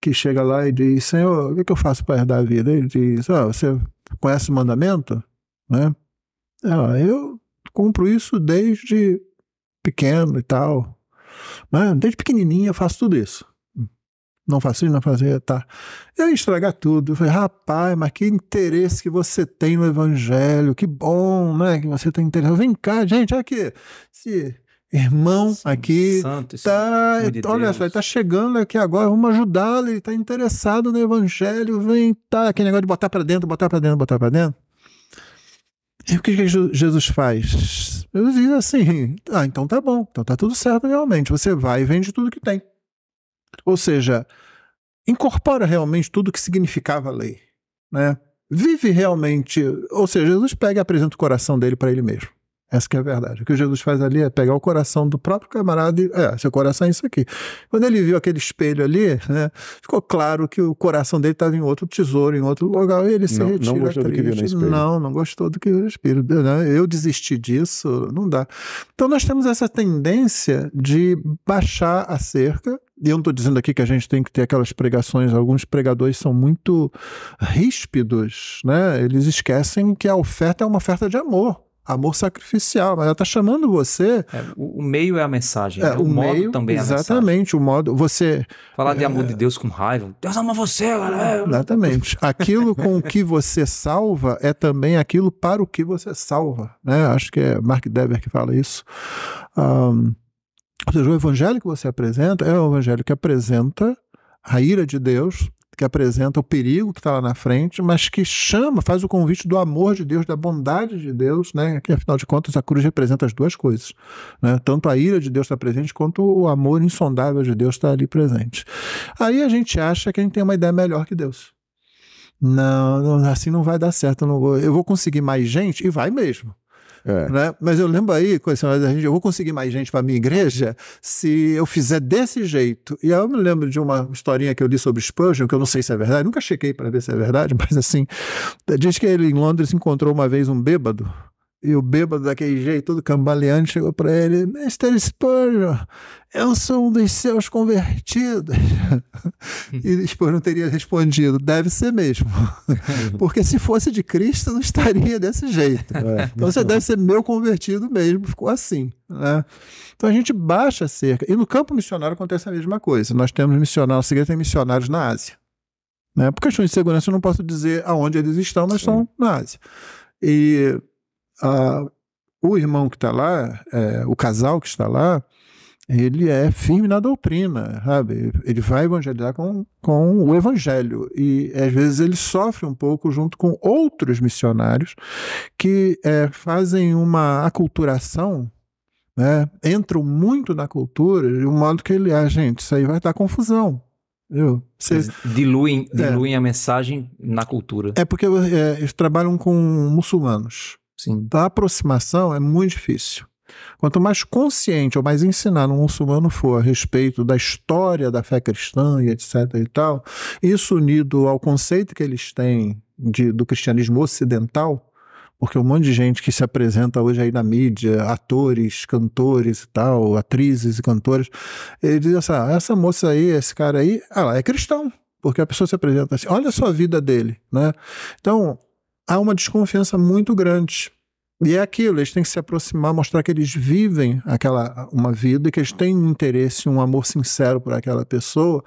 que chega lá e diz: Senhor, o que, é que eu faço para herdar a vida? Ele diz: oh, Você conhece o mandamento? Né? Ah, eu cumpro isso desde pequeno e tal. Mas desde pequenininha eu faço tudo isso. Não faço isso, não faço tá. Eu ia estragar tudo. Eu falei, rapaz, mas que interesse que você tem no evangelho. Que bom, né, que você tem interesse. Vem cá, gente, aqui. Esse irmão Sim, aqui santo, tá, olha Deus. só, ele tá chegando aqui agora, vamos ajudá-lo, ele tá interessado no evangelho, vem, tá, aquele negócio de botar para dentro, botar para dentro, botar para dentro. E o que Jesus faz? Jesus diz assim: ah, então tá bom, então tá tudo certo realmente. Você vai e vende tudo que tem. Ou seja, incorpora realmente tudo que significava a lei, né? Vive realmente, ou seja, Jesus pega e apresenta o coração dele para ele mesmo. Essa que é a verdade. O que Jesus faz ali é pegar o coração do próprio camarada e, é, seu coração é isso aqui. Quando ele viu aquele espelho ali, né, ficou claro que o coração dele estava em outro tesouro, em outro lugar, e ele se não, retira. Não gostou do que viu no espelho. Não, não gostou do que viu no espelho. Né. Eu desisti disso, não dá. Então nós temos essa tendência de baixar a cerca e eu não estou dizendo aqui que a gente tem que ter aquelas pregações, alguns pregadores são muito ríspidos, né? Eles esquecem que a oferta é uma oferta de amor amor sacrificial, mas ela está chamando você. É, o, o, meio é a mensagem, é, né? o, o, modo também é Exatamente, o modo. Você. Falar de é, amor de Deus com raiva. Deus ama você, galera. É. Exatamente. Aquilo com o que você salva é também aquilo para o que você salva. Né? Acho que é Mark Dever que fala isso. Um, ou seja, o evangelho que você apresenta é um evangelho que apresenta a ira de Deus que apresenta o perigo que está lá na frente, mas que chama, faz o convite do amor de Deus, da bondade de Deus, né? Que afinal de contas a cruz representa as duas coisas, né? Tanto a ira de Deus está presente quanto o amor insondável de Deus está ali presente. Aí a gente acha que a gente tem uma ideia melhor que Deus. Não, não assim não vai dar certo. Eu, não vou, eu vou conseguir mais gente e vai mesmo. É. Né? Mas eu lembro aí, com esse eu vou conseguir mais gente para minha igreja se eu fizer desse jeito. E aí eu me lembro de uma historinha que eu li sobre Spurgeon, que eu não sei se é verdade, nunca chequei para ver se é verdade, mas assim, diz que ele em Londres encontrou uma vez um bêbado e o bêbado daquele jeito, todo cambaleante, chegou para ele: Mr. Spurgeon, eu sou um dos seus convertidos. e Spurgeon teria respondido: deve ser mesmo. Porque se fosse de Cristo, não estaria desse jeito. É, então você bom. deve ser meu convertido mesmo. Ficou assim. Né? Então a gente baixa a cerca. E no campo missionário acontece a mesma coisa. Nós temos missionários, a tem missionários na Ásia. Né? Por questões de segurança, eu não posso dizer aonde eles estão, mas Sim. estão na Ásia. E o irmão que está lá, é, o casal que está lá, ele é firme na doutrina, sabe? Ele vai evangelizar com, com o evangelho. E às vezes ele sofre um pouco junto com outros missionários que é, fazem uma aculturação, né? entram muito na cultura, de um modo que ele, ah, gente, isso aí vai dar confusão. Cês, diluem diluem é, a mensagem na cultura. É porque é, eles trabalham com muçulmanos. Sim. Da aproximação é muito difícil. Quanto mais consciente ou mais ensinado um muçulmano for a respeito da história da fé cristã e etc e tal, isso unido ao conceito que eles têm de, do cristianismo ocidental, porque um monte de gente que se apresenta hoje aí na mídia, atores, cantores e tal, atrizes e cantores, ele diz assim, ah, essa moça aí, esse cara aí, ah, ela é cristão, porque a pessoa se apresenta assim, olha só a vida dele, né? Então, há uma desconfiança muito grande. E é aquilo, eles têm que se aproximar, mostrar que eles vivem aquela uma vida, que eles têm um interesse, um amor sincero por aquela pessoa.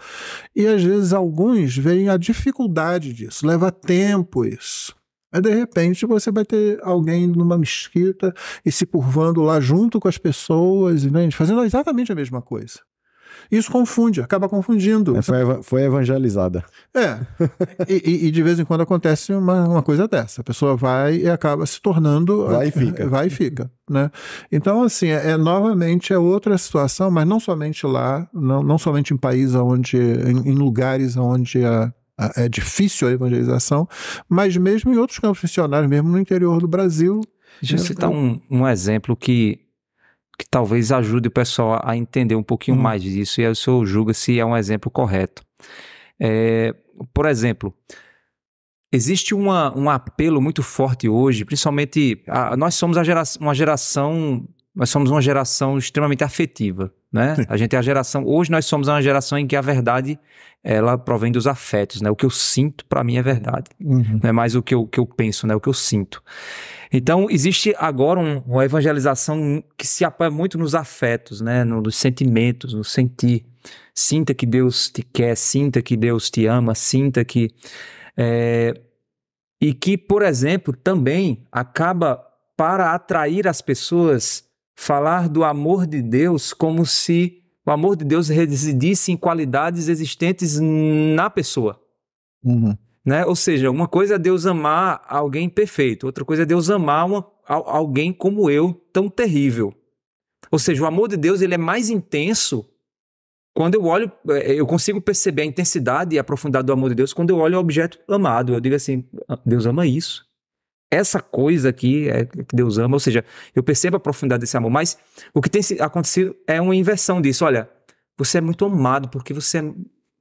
E às vezes alguns veem a dificuldade disso, leva tempo isso. Aí de repente você vai ter alguém numa mesquita e se curvando lá junto com as pessoas, né, fazendo exatamente a mesma coisa. Isso confunde, acaba confundindo. É, foi, foi, evangelizada. É. e, e, de vez em quando acontece uma, uma coisa dessa. A pessoa vai e acaba se tornando. Vai e fica. Vai e fica. Né? Então, assim, é, é, novamente é outra situação, mas não somente lá, não, não somente em países onde, em, em lugares onde a, é difícil a evangelização, mas mesmo em outros campos missionários, mesmo no interior do Brasil. Deixa eu citar um, um exemplo que que talvez ajude o pessoal a entender um pouquinho uhum. mais disso e aí o senhor julga se é um exemplo correto. É, por exemplo, existe uma, um apelo muito forte hoje, principalmente a, nós somos gera, uma geração, nós somos uma geração extremamente afetiva, né? Sim. A gente é a geração, hoje nós somos uma geração em que a verdade ela provém dos afetos, né? O que eu sinto para mim é verdade, uhum. não é mais o que eu, que eu penso, né? O que eu sinto. Então, existe agora um, uma evangelização que se apoia muito nos afetos, né? nos sentimentos, no sentir. Sinta que Deus te quer, sinta que Deus te ama, sinta que. É, e que, por exemplo, também acaba para atrair as pessoas falar do amor de Deus como se o amor de Deus residisse em qualidades existentes na pessoa. Uhum. Né? Ou seja, uma coisa é Deus amar alguém perfeito, outra coisa é Deus amar uma, alguém como eu, tão terrível. Ou seja, o amor de Deus ele é mais intenso quando eu olho, eh, eu consigo perceber a intensidade e a profundidade do amor de Deus quando eu olho o objeto amado. Eu digo assim: ah, Deus ama isso. Essa coisa aqui é que Deus ama. Ou seja, eu percebo a profundidade desse amor. Mas o que tem acontecido é uma inversão disso. Olha, você é muito amado porque você é.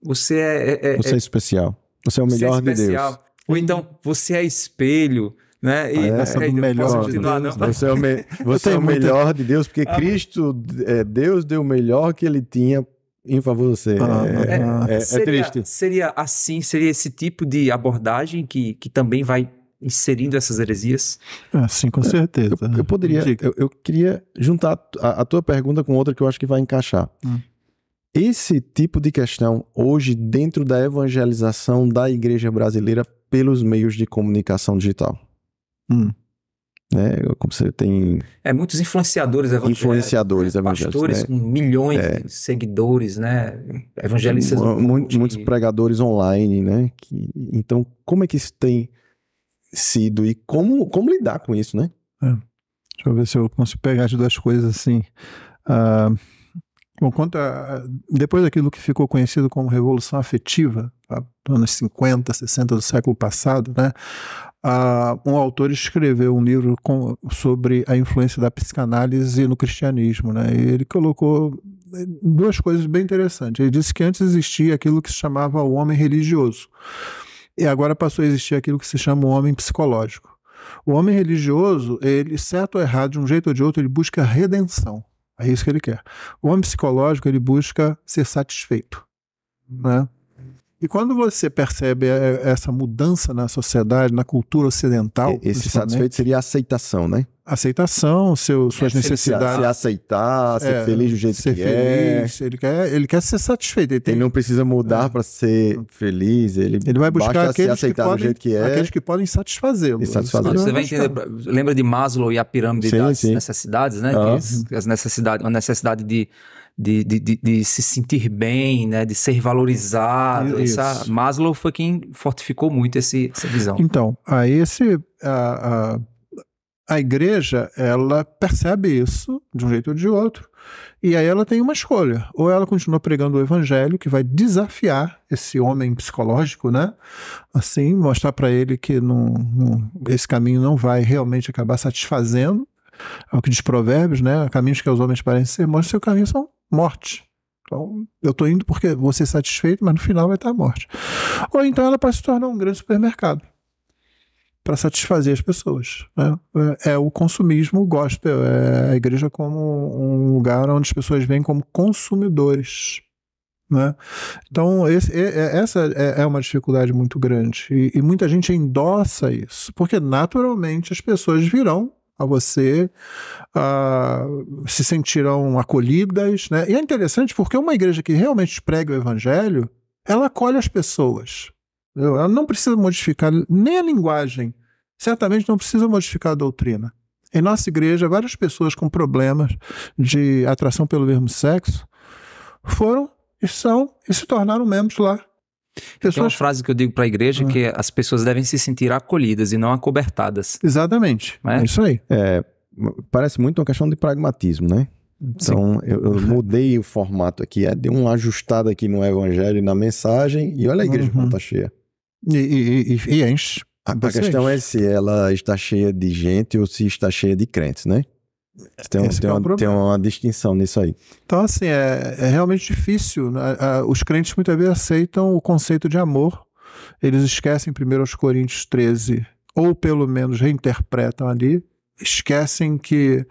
Você é, é, é você é especial. Você é o melhor você é especial. de Deus. Ou então, você é espelho. Né? E, ah, essa é, é, é melhor de Deus. Né? Você é o, me... você é o melhor de Deus, porque ah, Cristo, é, Deus deu o melhor que ele tinha em favor de você. Ah, é, ah, ah. é, seria, triste. Seria assim, seria esse tipo de abordagem que, que também vai inserindo essas heresias? Ah, sim, com certeza. Eu, eu poderia, eu, eu, queria juntar a, a, tua pergunta com outra que eu acho que vai encaixar. Hum esse tipo de questão hoje dentro da evangelização da igreja brasileira pelos meios de comunicação digital? Hum. Né? Como você tem. É, muitos influenciadores evangélicos. Influenciadores né? evangélicos. Pastores né? com milhões é. de seguidores, né? Evangelistas. Muitos, muitos pregadores online, né? Que, então, como é que isso tem sido e como, como lidar com isso, né? É. Deixa eu ver se eu consigo pegar as duas coisas assim. Uh, Bom, quanto a, depois daquilo que ficou conhecido como Revolução Afetiva, tá? anos 50, 60 do século passado, né? Ah, um autor escreveu um livro com, sobre a influência da psicanálise no cristianismo. Né? E ele colocou eh, duas coisas bem interessantes. Ele disse que antes existia aquilo que se chamava o homem religioso, e agora passou a existir aquilo que se chama o homem psicológico. O homem religioso, ele, certo ou errado, de um jeito ou de outro, ele busca redenção. É isso que ele quer. O homem psicológico, ele busca ser satisfeito, né? E quando você percebe é, essa mudança na sociedade, na cultura ocidental. Esse satisfeito seria a aceitação, né? aceitação, seu, suas é, necessidades. Se aceitar, ser é, feliz do jeito que é. feliz, é. Ele quer, ele quer ser satisfeito. Ele, tem... ele não precisa mudar é. para ser feliz. Ele, ele vai buscar aqueles que, podem, que é. aqueles que podem satisfazê-lo. É Satisfazê Você vai entender. Lembra de Maslow e a pirâmide sim, das sim. necessidades, né? Ah. As necessidades, a necessidade de de, de, de, de, se sentir bem, né? De ser valorizado. Essa, Maslow foi quem fortificou muito esse, essa visão. Então, aí esse... A, a a igreja ela percebe isso de um jeito ou de outro e aí ela tem uma escolha ou ela continua pregando o evangelho que vai desafiar esse homem psicológico né assim mostrar para ele que não, não, esse caminho não vai realmente acabar satisfazendo é o que diz provérbios né caminhos que os homens parecem ser o seu caminho são morte então, eu estou indo porque vou ser satisfeito, mas no final vai estar a morte. Ou então ela pode se tornar um grande supermercado para satisfazer as pessoas. Né? É, é o consumismo gospel, é a igreja como um lugar onde as pessoas vêm como consumidores. Né? Então, esse, é, é essa é, é uma dificuldade muito grande. E, e, muita gente endossa isso, porque naturalmente as pessoas virão a você, a, se sentirão acolhidas. Né? E é interessante porque uma igreja que realmente prega o evangelho, ela acolhe as pessoas. Ela não precisa modificar nem a linguagem, certamente não precisa modificar a doutrina. Em nossa igreja, várias pessoas com problemas de atração pelo mesmo sexo foram e são e se tornaram membros lá. Pessoas... Tem uma frase que eu digo para a igreja é. que as pessoas devem se sentir acolhidas e não acobertadas. Exatamente. É? é, isso aí. É, parece muito uma questão de pragmatismo, né? Então, eu, eu, mudei o formato aqui, é, dei uma ajustada aqui no evangelho e na mensagem, e olha a igreja uhum. como está cheia. E, e, e, e enche. A, a questão é se ela está cheia de gente ou se está cheia de crentes, né? Tem, um, tem, é uma, tem, uma, distinção nisso aí. Então, assim, é, é realmente difícil. Né? É, os crentes muitas vezes aceitam o conceito de amor. Eles esquecem primeiro aos Coríntios 13, ou pelo menos reinterpretam ali, esquecem que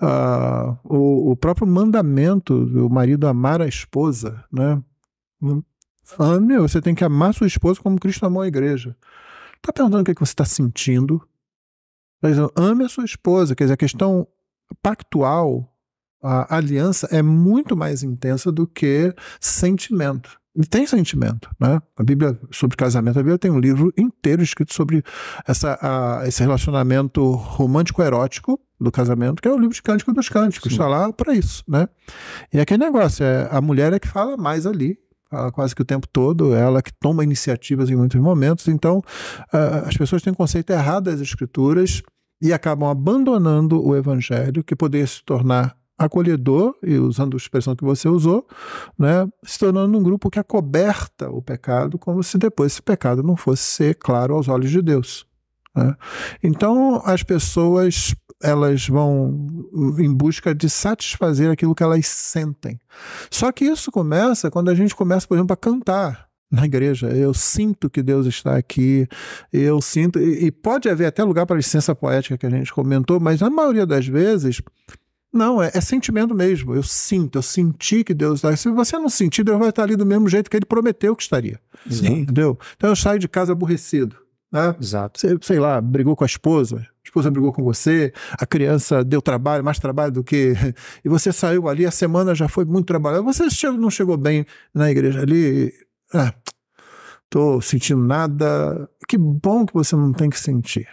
uh, o, o, próprio mandamento do marido amar a esposa, né? Falando, meu, você tem que amar sua esposa como Cristo amou a igreja. Tá perguntando o que, é que você está sentindo? Tá dizendo, ame a sua esposa. Quer dizer, a questão pactual, a aliança, é muito mais intensa do que sentimento. E tem sentimento, né? A Bíblia sobre casamento, a Bíblia tem um livro inteiro escrito sobre essa, a, esse relacionamento romântico-erótico do casamento, que é o livro de Cântico dos Cânticos, está lá para isso, né? E aquele negócio, é, a mulher é que fala mais ali, quase que o tempo todo, ela que toma iniciativas em muitos momentos. Então, as pessoas têm um conceito errado das escrituras e acabam abandonando o evangelho, que poderia se tornar acolhedor, e usando a expressão que você usou, né, se tornando um grupo que acoberta o pecado, como se depois esse pecado não fosse ser claro aos olhos de Deus. Né? Então, as pessoas elas vão uh, em busca de satisfazer aquilo que elas sentem. Só que isso começa quando a gente começa, por exemplo, a cantar na igreja. Eu sinto que Deus está aqui, eu sinto. E, pode haver até lugar para a licença poética que a gente comentou, mas na maioria das vezes. Não, é, é sentimento mesmo. Eu sinto, eu senti que Deus está. Se você não sentir, Deus vai estar ali do mesmo jeito que ele prometeu que estaria. Sim. Entendeu? Então eu saio de casa aborrecido né? Exato. Você, sei lá, brigou com a esposa, a esposa brigou com você, a criança deu trabalho, mais trabalho do que. E você saiu ali, a semana já foi muito trabalhada. Você chegou, não chegou bem na igreja ali. Ah, tô sentindo nada. Que bom que você não tem que sentir.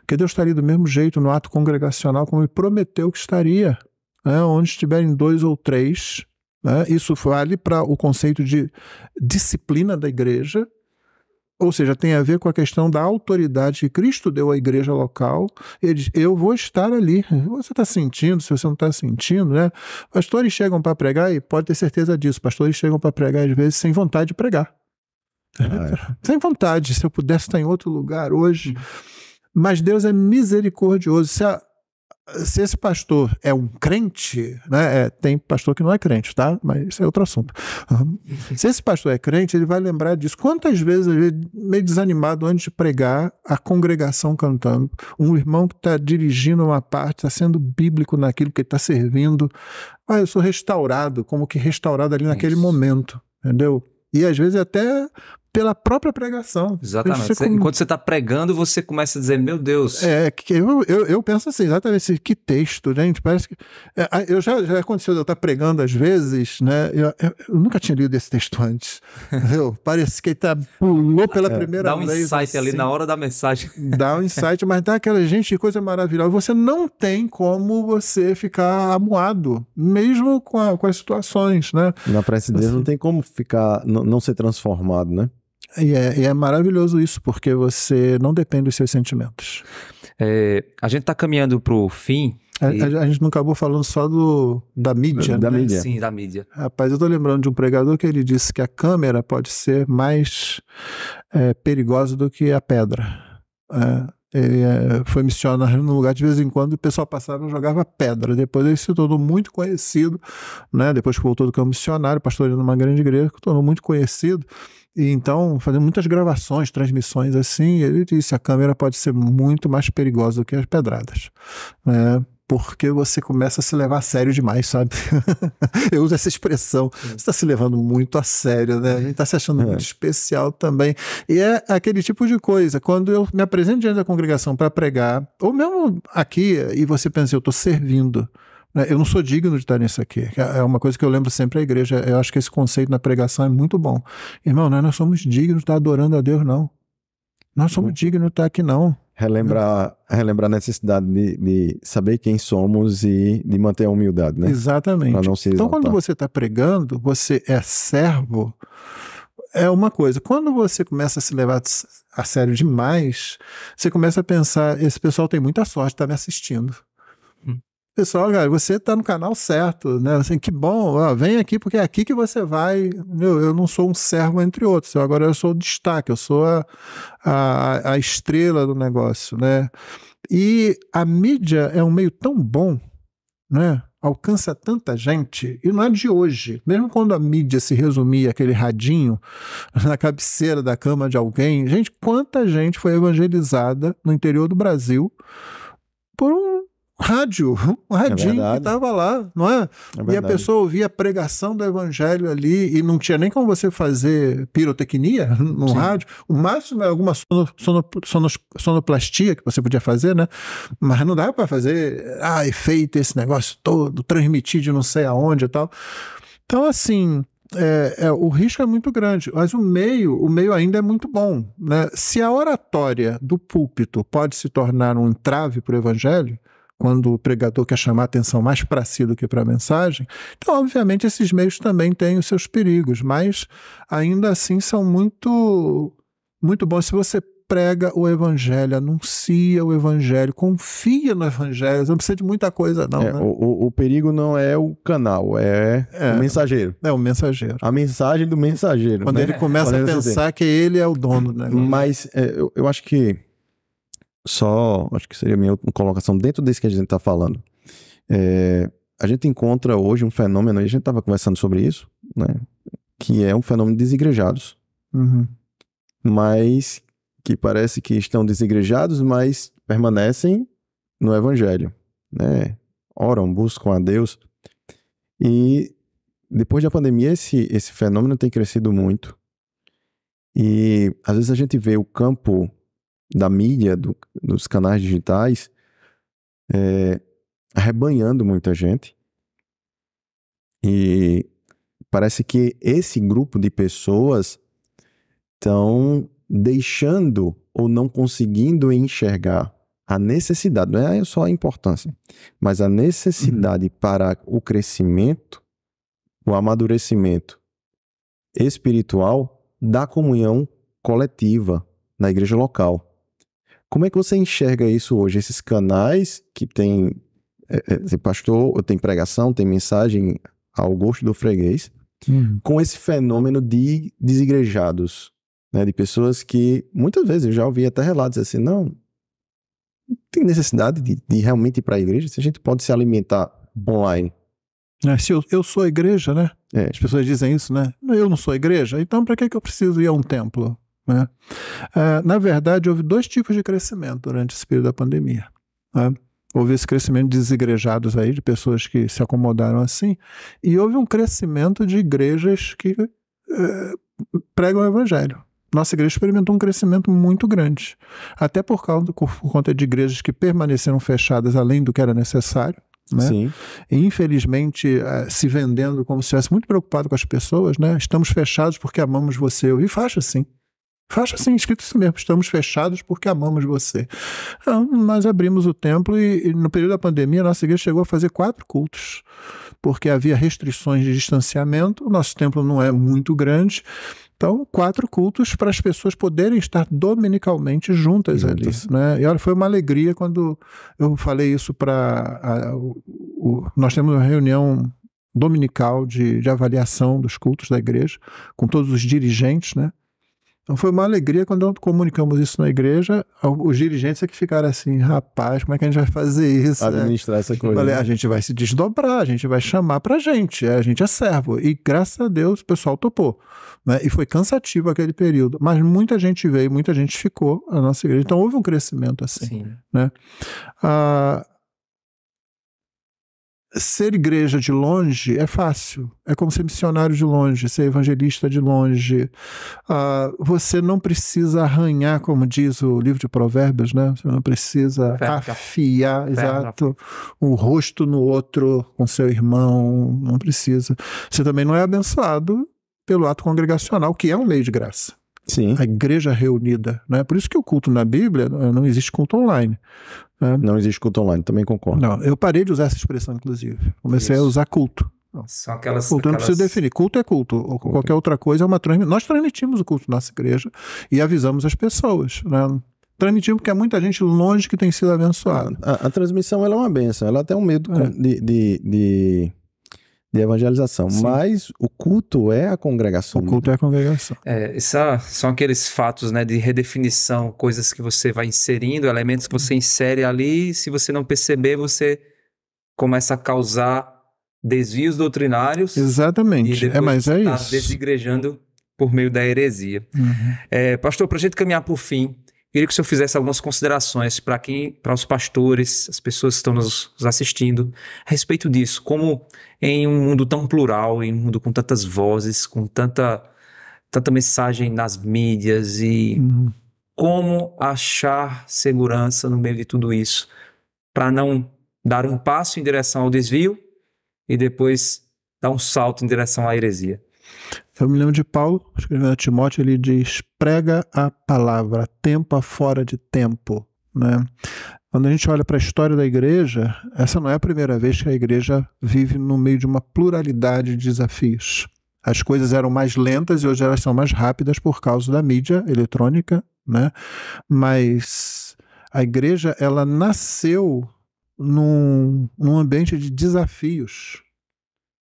Porque Deus estaria do mesmo jeito no ato congregacional como ele prometeu que estaria. Né? Onde estiverem dois ou três, né? isso vale para o conceito de disciplina da igreja, ou seja, tem a ver com a questão da autoridade que Cristo deu à igreja local. Ele diz, eu vou estar ali. Você está sentindo, se você não está sentindo, né? Pastores chegam para pregar e pode ter certeza disso. Pastores chegam para pregar às vezes sem vontade de pregar. Ah, é. é. Sem vontade. Se eu pudesse estar em outro lugar hoje. Hum. Mas Deus é misericordioso. Se a, se esse pastor é um crente, né? É, tem pastor que não é crente, tá? Mas isso é outro assunto. Uhum. Se esse pastor é crente, ele vai lembrar disso. Quantas vezes, meio desanimado, antes de pregar, a congregação cantando, um irmão que está dirigindo uma parte, está sendo bíblico naquilo que está servindo. Ah, eu sou restaurado, como que restaurado ali naquele isso. momento, entendeu? E às vezes até pela própria pregação. Exatamente. Você, enquanto você está pregando, você começa a dizer, meu Deus. É, que eu, eu, eu, penso assim, exatamente, assim, que texto, né? Parece que. É, eu já, já aconteceu de eu estar tá pregando às vezes, né? Eu, eu, eu nunca tinha lido esse texto antes. Entendeu? Parece que ele tá, pulou pela é, primeira vez. Dá um vez, insight assim, ali na hora da mensagem. Dá um insight, mas dá aquela gente, que coisa maravilhosa. Você não tem como você ficar amuado, mesmo com, a, com as situações, né? Na precidez assim, não tem como ficar, não, não ser transformado, né? E é, e é maravilhoso isso, porque você não depende dos seus sentimentos. É, a gente está caminhando para o fim. A, e... a, gente não acabou falando só do, da mídia. Da né? mídia. Sim, da mídia. Rapaz, eu estou lembrando de um pregador que ele disse que a câmera pode ser mais é, perigosa do que a pedra. É, ele é, foi missionário num lugar de vez em quando e o pessoal passava e jogava pedra. Depois ele se tornou muito conhecido, né? Depois que voltou do campo missionário, pastoreando uma grande igreja, se tornou muito conhecido e então, fazendo muitas gravações, transmissões assim, ele disse: a câmera pode ser muito mais perigosa do que as pedradas. Né? porque você começa a se levar a sério demais, sabe? eu uso essa expressão. Você está se levando muito a sério, né? A gente está se achando é. muito especial também. E é aquele tipo de coisa. Quando eu me apresento diante da congregação para pregar, ou mesmo aqui, e você pensa, eu estou servindo. É, eu não sou digno de estar nisso aqui. É, é uma coisa que eu lembro sempre à igreja. Eu acho que esse conceito na pregação é muito bom. Irmão, é, nós não somos dignos de estar adorando a Deus, não. Nós somos uhum. dignos de estar aqui, não. Relembrar, relembrar a necessidade de, de, saber quem somos e de manter a humildade, né? Exatamente. então, quando você está pregando, você é servo, é uma coisa. Quando você começa a se levar a sério demais, você começa a pensar: esse pessoal tem muita sorte de estar tá me assistindo pessoal, cara, você está no canal certo, né? Assim, que bom, ó, vem aqui, porque é aqui que você vai. Meu, eu não sou um servo entre outros, eu agora eu sou o destaque, eu sou a, a, a estrela do negócio, né? E a mídia é um meio tão bom, né? Alcança tanta gente, e não é de hoje. Mesmo quando a mídia se resumia aquele radinho na cabeceira da cama de alguém, gente, quanta gente foi evangelizada no interior do Brasil por um rádio, um é radinho é que estava lá, não é? é e a pessoa ouvia a pregação do evangelho ali e não tinha nem como você fazer pirotecnia no Sim. rádio. O máximo é alguma sono, sono, sono, sonoplastia que você podia fazer, né? Mas não dava para fazer, ah, efeito, esse negócio todo, transmitir de não sei aonde e tal. Então, assim, é, é, o risco é muito grande, mas o meio, o meio ainda é muito bom. Né? Se a oratória do púlpito pode se tornar um entrave para o evangelho, quando o pregador quer chamar atenção mais para si do que para a mensagem. Então, obviamente, esses meios também têm os seus perigos, mas ainda assim são muito, muito bons. Se você prega o evangelho, anuncia o evangelho, confia no evangelho, não precisa de muita coisa, não. É, né? o, o, perigo não é o canal, é, é, o mensageiro. É o mensageiro. A mensagem do mensageiro. Quando né? ele começa a assim, pensar que ele é o dono, né? Mas é, eu, eu acho que só, acho que seria a minha colocação dentro disso que a gente está falando. É, a gente encontra hoje um fenômeno, e a gente estava conversando sobre isso, né? Que é um fenômeno de desigrejados. Uhum. Mas que parece que estão desigrejados, mas permanecem no evangelho, né? Oram, buscam a Deus. E depois da pandemia, esse, esse fenômeno tem crescido muito. E às vezes a gente vê o campo da mídia, do, dos canais digitais, é, arrebanhando muita gente. E parece que esse grupo de pessoas estão deixando ou não conseguindo enxergar a necessidade, não é só a importância, mas a necessidade uhum. para o crescimento, o amadurecimento espiritual da comunhão coletiva na igreja local. Como é que você enxerga isso hoje? Esses canais que tem, é, é tem pastor, tem pregação, tem mensagem ao gosto do freguês, uhum. com esse fenômeno de desigrejados, né? De pessoas que, muitas vezes, eu já ouvi até relatos assim, não, não tem necessidade de, de realmente ir para a igreja, se a gente pode se alimentar online. É, se eu, eu sou a igreja, né? É. As pessoas dizem isso, né? Eu não sou a igreja, então para que, que eu preciso ir a um templo? Né? É, na verdade, houve dois tipos de crescimento durante esse período da pandemia. Né? Houve esse crescimento de desigrejados aí, de pessoas que se acomodaram assim, e houve um crescimento de igrejas que é, pregam o evangelho. Nossa igreja experimentou um crescimento muito grande, até por, causa, por conta de igrejas que permaneceram fechadas além do que era necessário, né? E, infelizmente, é, se vendendo como se estivesse muito preocupado com as pessoas, né? Estamos fechados porque amamos você. Eu vi faixa assim. Faça assim, escrito isso mesmo, estamos fechados porque amamos você. Então, nós abrimos o templo e, e, no período da pandemia, nossa igreja chegou a fazer quatro cultos, porque havia restrições de distanciamento, o nosso templo não é muito grande, então, quatro cultos para as pessoas poderem estar dominicalmente juntas ali. Né? E olha, foi uma alegria quando eu falei isso para. Nós temos uma reunião dominical de, de avaliação dos cultos da igreja, com todos os dirigentes, né? Então foi uma alegria quando comunicamos isso na igreja. Os dirigentes é que ficaram assim, rapaz, como é que a gente vai fazer isso? Né? Administrar né? essa coisa. Falei, né? a gente vai se desdobrar, a gente vai chamar pra gente, é, a gente é servo. E graças a Deus o pessoal topou. Né? E foi cansativo aquele período. Mas muita gente veio, muita gente ficou na nossa igreja. Então houve um crescimento assim. Sim. Né? Ah, ser igreja de longe é fácil. É como ser missionário de longe, ser evangelista de longe. Uh, você não precisa arranhar, como diz o livro de Provérbios, né? Você não precisa Ferca. afiar, Ferca. exato, um rosto no outro com seu irmão. Não precisa. Você também não é abençoado pelo ato congregacional, que é um meio de graça. Sim. A igreja reunida. Né? Por isso que o culto na Bíblia eh, não existe culto online. Né? Não existe culto online, também concordo. Não, eu parei de usar essa expressão, inclusive. Comecei isso. a usar culto. São aquelas. Culto aquelas... não precisa definir. Culto é culto. Ou culto. qualquer outra coisa é uma transmissão. Nós transmitimos o culto na nossa igreja e avisamos as pessoas. Né? transmitindo porque há muita gente longe que tem sido abençoada. A, a, a transmissão ela é uma benção, ela tem um medo é. de, de, de de evangelização. Sim. Mas o culto é a congregação. O né? culto é a congregação. É, essa, são aqueles fatos né, de redefinição, coisas que você vai inserindo, elementos que você uhum. insere ali. Se você não perceber, você começa a causar desvios doutrinários. Exatamente. é, mas é tá isso. desigrejando por meio da heresia. Uhum. É, pastor, para a gente caminhar por fim, Queria que o senhor fizesse algumas considerações para quem, para os pastores, as pessoas que estão nos assistindo, a respeito disso. Como em um mundo tão plural, em um mundo com tantas vozes, com tanta, tanta mensagem nas mídias e uhum. como achar segurança no meio de tudo isso, para não dar um passo em direção ao desvio e depois dar um salto em direção à heresia. Eu me lembro de Paulo, escrevendo a Timóteo, ele diz: prega a palavra, tempo fora de tempo. Né? Quando a gente olha para a história da igreja, essa não é a primeira vez que a igreja vive no meio de uma pluralidade de desafios. As coisas eram mais lentas e hoje elas são mais rápidas por causa da mídia eletrônica, né? Mas a igreja ela nasceu num, num ambiente de desafios,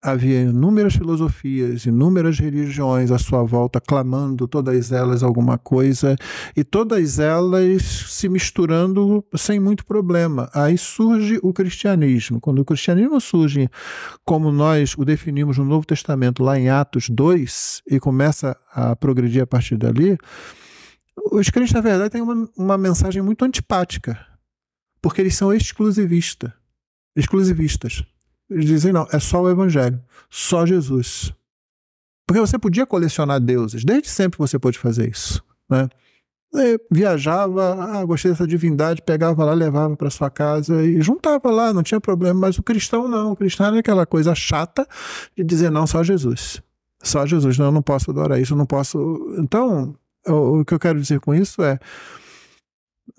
havia inúmeras filosofias, inúmeras religiões à sua volta, clamando todas elas alguma coisa, e todas elas se misturando sem muito problema. Aí surge o cristianismo. Quando o cristianismo surge, como nós o definimos no Novo Testamento, lá em Atos 2, e começa a progredir a partir dali, os crentes, na verdade, têm uma, uma mensagem muito antipática, porque eles são exclusivistas. Exclusivistas eles dizem, não, é só o Evangelho, só Jesus. Porque você podia colecionar deuses, desde sempre você pôde fazer isso. Né? E viajava, ah, gostei dessa divindade, pegava lá, levava para sua casa e juntava lá, não tinha problema. Mas o cristão não, o cristão é aquela coisa chata de dizer, não, só Jesus. Só Jesus, não, eu não posso adorar isso, eu não posso. Então, o, o que eu quero dizer com isso é.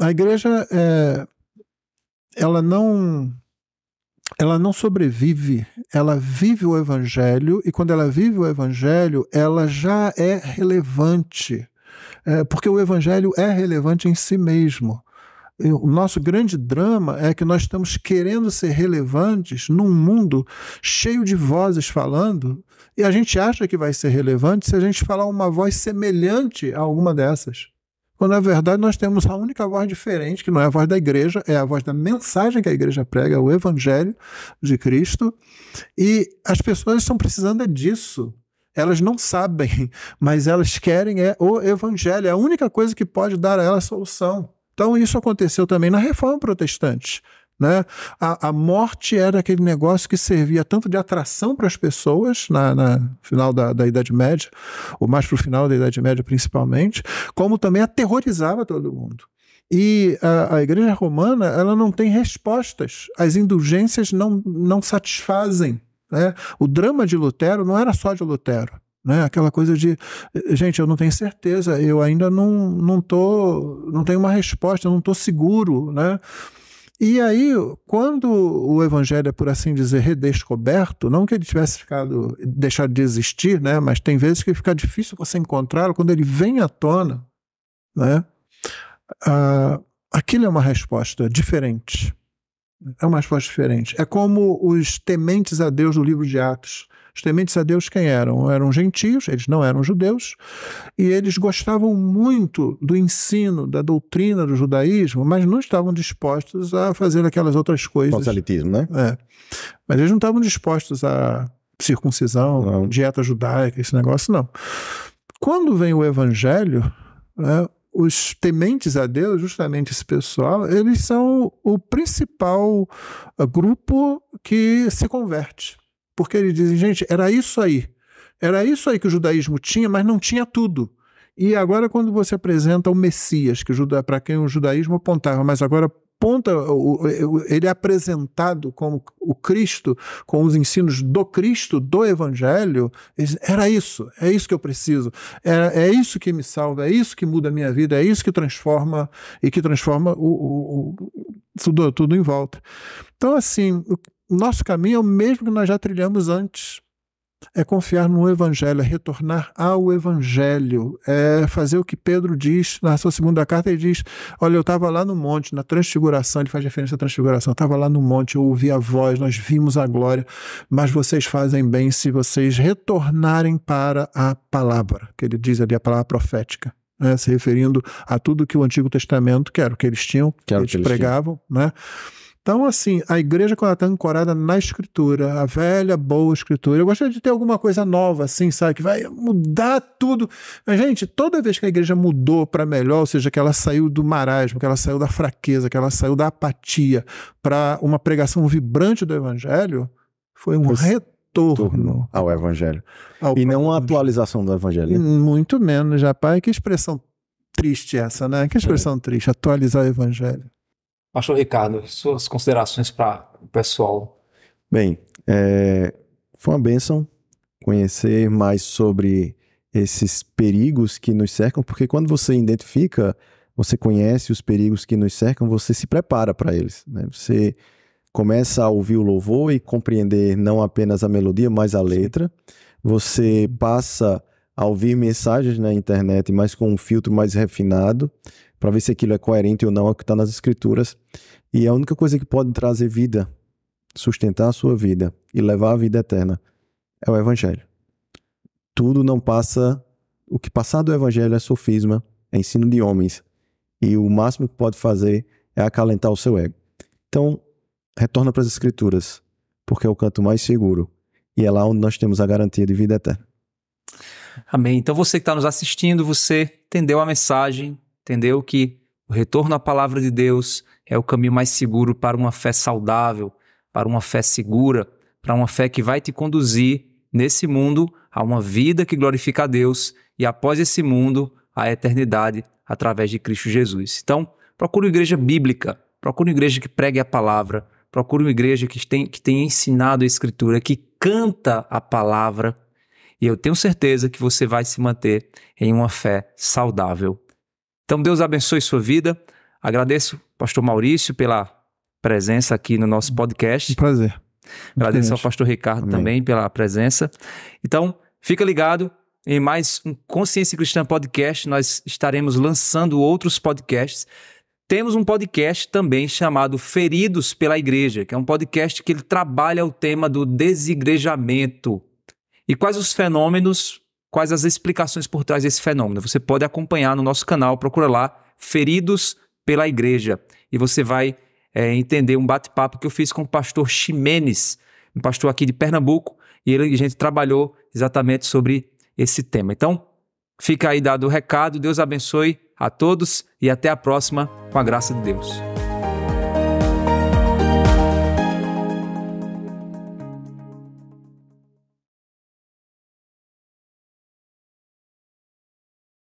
A igreja é, ela não ela não sobrevive, ela vive o evangelho e quando ela vive o evangelho, ela já é relevante, é, porque o evangelho é relevante em si mesmo. O nosso grande drama é que nós estamos querendo ser relevantes num mundo cheio de vozes falando e a gente acha que vai ser relevante se a gente falar uma voz semelhante a alguma dessas quando na verdade nós temos a única voz diferente, que não é a voz da igreja, é a voz da mensagem que a igreja prega, é o evangelho de Cristo. E as pessoas estão precisando é disso. Elas não sabem, mas elas querem é o evangelho, é a única coisa que pode dar a elas solução. Então isso aconteceu também na reforma protestante. Né? A, a, morte era aquele negócio que servia tanto de atração para as pessoas, na, na final da, da, Idade Média, ou mais para o final da Idade Média principalmente, como também aterrorizava todo mundo. E a, a, Igreja Romana ela não tem respostas, as indulgências não, não satisfazem. Né? O drama de Lutero não era só de Lutero. Né? Aquela coisa de, gente, eu não tenho certeza, eu ainda não, não, tô, não tenho uma resposta, eu não estou seguro. Né? E aí, quando o evangelho é, por assim dizer, redescoberto, não que ele tivesse ficado deixado de existir, né? mas tem vezes que fica difícil você encontrá-lo, quando ele vem à tona, né? Ah, aquilo é uma resposta diferente. É uma resposta diferente. É como os tementes a Deus do livro de Atos. Os tementes a Deus quem eram? Eram gentios, eles não eram judeus, e eles gostavam muito do ensino, da doutrina do judaísmo, mas não estavam dispostos a fazer aquelas outras coisas. Proselitismo, né? É. Mas eles não estavam dispostos a circuncisão, não. dieta judaica, esse negócio, não. Quando vem o evangelho, né, os tementes a Deus, justamente esse pessoal, eles são o principal ah, grupo que se converte. Porque eles dizem, gente, era isso aí. Era isso aí que o judaísmo tinha, mas não tinha tudo. E agora, quando você apresenta o Messias, que para quem o judaísmo apontava, mas agora aponta, ele é apresentado como o Cristo, com os ensinos do Cristo, do Evangelho, era isso, é isso que eu preciso, é, é isso que me salva, é isso que muda a minha vida, é isso que transforma e que transforma o, o, o tudo, tudo em volta. Então, assim, nosso caminho é o mesmo que nós já trilhamos antes. É confiar no Evangelho, é retornar ao Evangelho, é fazer o que Pedro diz na sua segunda carta. Ele diz: Olha, eu estava lá no monte, na transfiguração, ele faz referência à transfiguração. Eu estava lá no monte, eu ouvi a voz, nós vimos a glória, mas vocês fazem bem se vocês retornarem para a palavra, que ele diz ali, a palavra profética. Né, se referindo a tudo que o Antigo Testamento, que era o que eles tinham, que, que eles, eles pregavam, tinham. né? Então, assim, a igreja quando ela está ancorada na escritura, a velha, boa escritura, eu gostaria de ter alguma coisa nova, assim, sabe, que vai mudar tudo. Mas, gente, toda vez que a igreja mudou para melhor, ou seja, que ela saiu do marasmo, que ela saiu da fraqueza, que ela saiu da apatia para uma pregação vibrante do evangelho, foi um retorno retorno ao evangelho ao e não a atualização do evangelho. Né? Muito menos, rapaz, que expressão triste essa, né? Que é. expressão é. triste, atualizar o evangelho. Pastor Ricardo, suas considerações para o pessoal. Bem, é, foi uma bênção conhecer mais sobre esses perigos que nos cercam, porque quando você identifica, você conhece os perigos que nos cercam, você se prepara para eles. Né? Você começa a ouvir o louvor e compreender não apenas a melodia, mas a letra. Você passa a ouvir mensagens na internet, mas com um filtro mais refinado, para ver se aquilo é coerente ou não, é o que está nas escrituras. E é a única coisa que pode trazer vida, sustentar a sua vida e levar a vida eterna, é o Evangelho. Tudo não passa. O que passar do Evangelho é sofisma, é ensino de homens. E o máximo que pode fazer é acalentar o seu ego. Então, retorna para as Escrituras, porque é o canto mais seguro. E é lá onde nós temos a garantia de vida eterna. Amém. Então você que está nos assistindo, você entendeu a mensagem, entendeu que o retorno à palavra de Deus é o caminho mais seguro para uma fé saudável, para uma fé segura, para uma fé que vai te conduzir nesse mundo a uma vida que glorifica a Deus e após esse mundo a eternidade através de Cristo Jesus. Então, procure uma igreja bíblica, procure uma igreja que pregue a palavra, procure uma igreja que tem, que tem ensinado a Escritura, que canta a palavra e eu tenho certeza que você vai se manter em uma fé saudável. Então, Deus abençoe sua vida. Agradeço, Pastor Maurício, pela presença aqui no nosso podcast. Um prazer. Agradeço ao Pastor Ricardo Amém. também pela presença. Então, fica ligado em mais um Consciência Cristã Podcast. Nós estaremos lançando outros podcasts. Temos um podcast também chamado Feridos pela Igreja, que é um podcast que ele trabalha o tema do desigrejamento. E quais os fenômenos, quais as explicações por trás desse fenômeno? Você pode acompanhar no nosso canal, procura lá, Feridos pela Igreja. E você vai é, entender um bate-papo que eu fiz com o pastor Ximenes, um pastor aqui de Pernambuco, e ele, a gente trabalhou exatamente sobre esse tema. Então, fica aí dado o recado, Deus abençoe a todos e até a próxima, com a graça de Deus.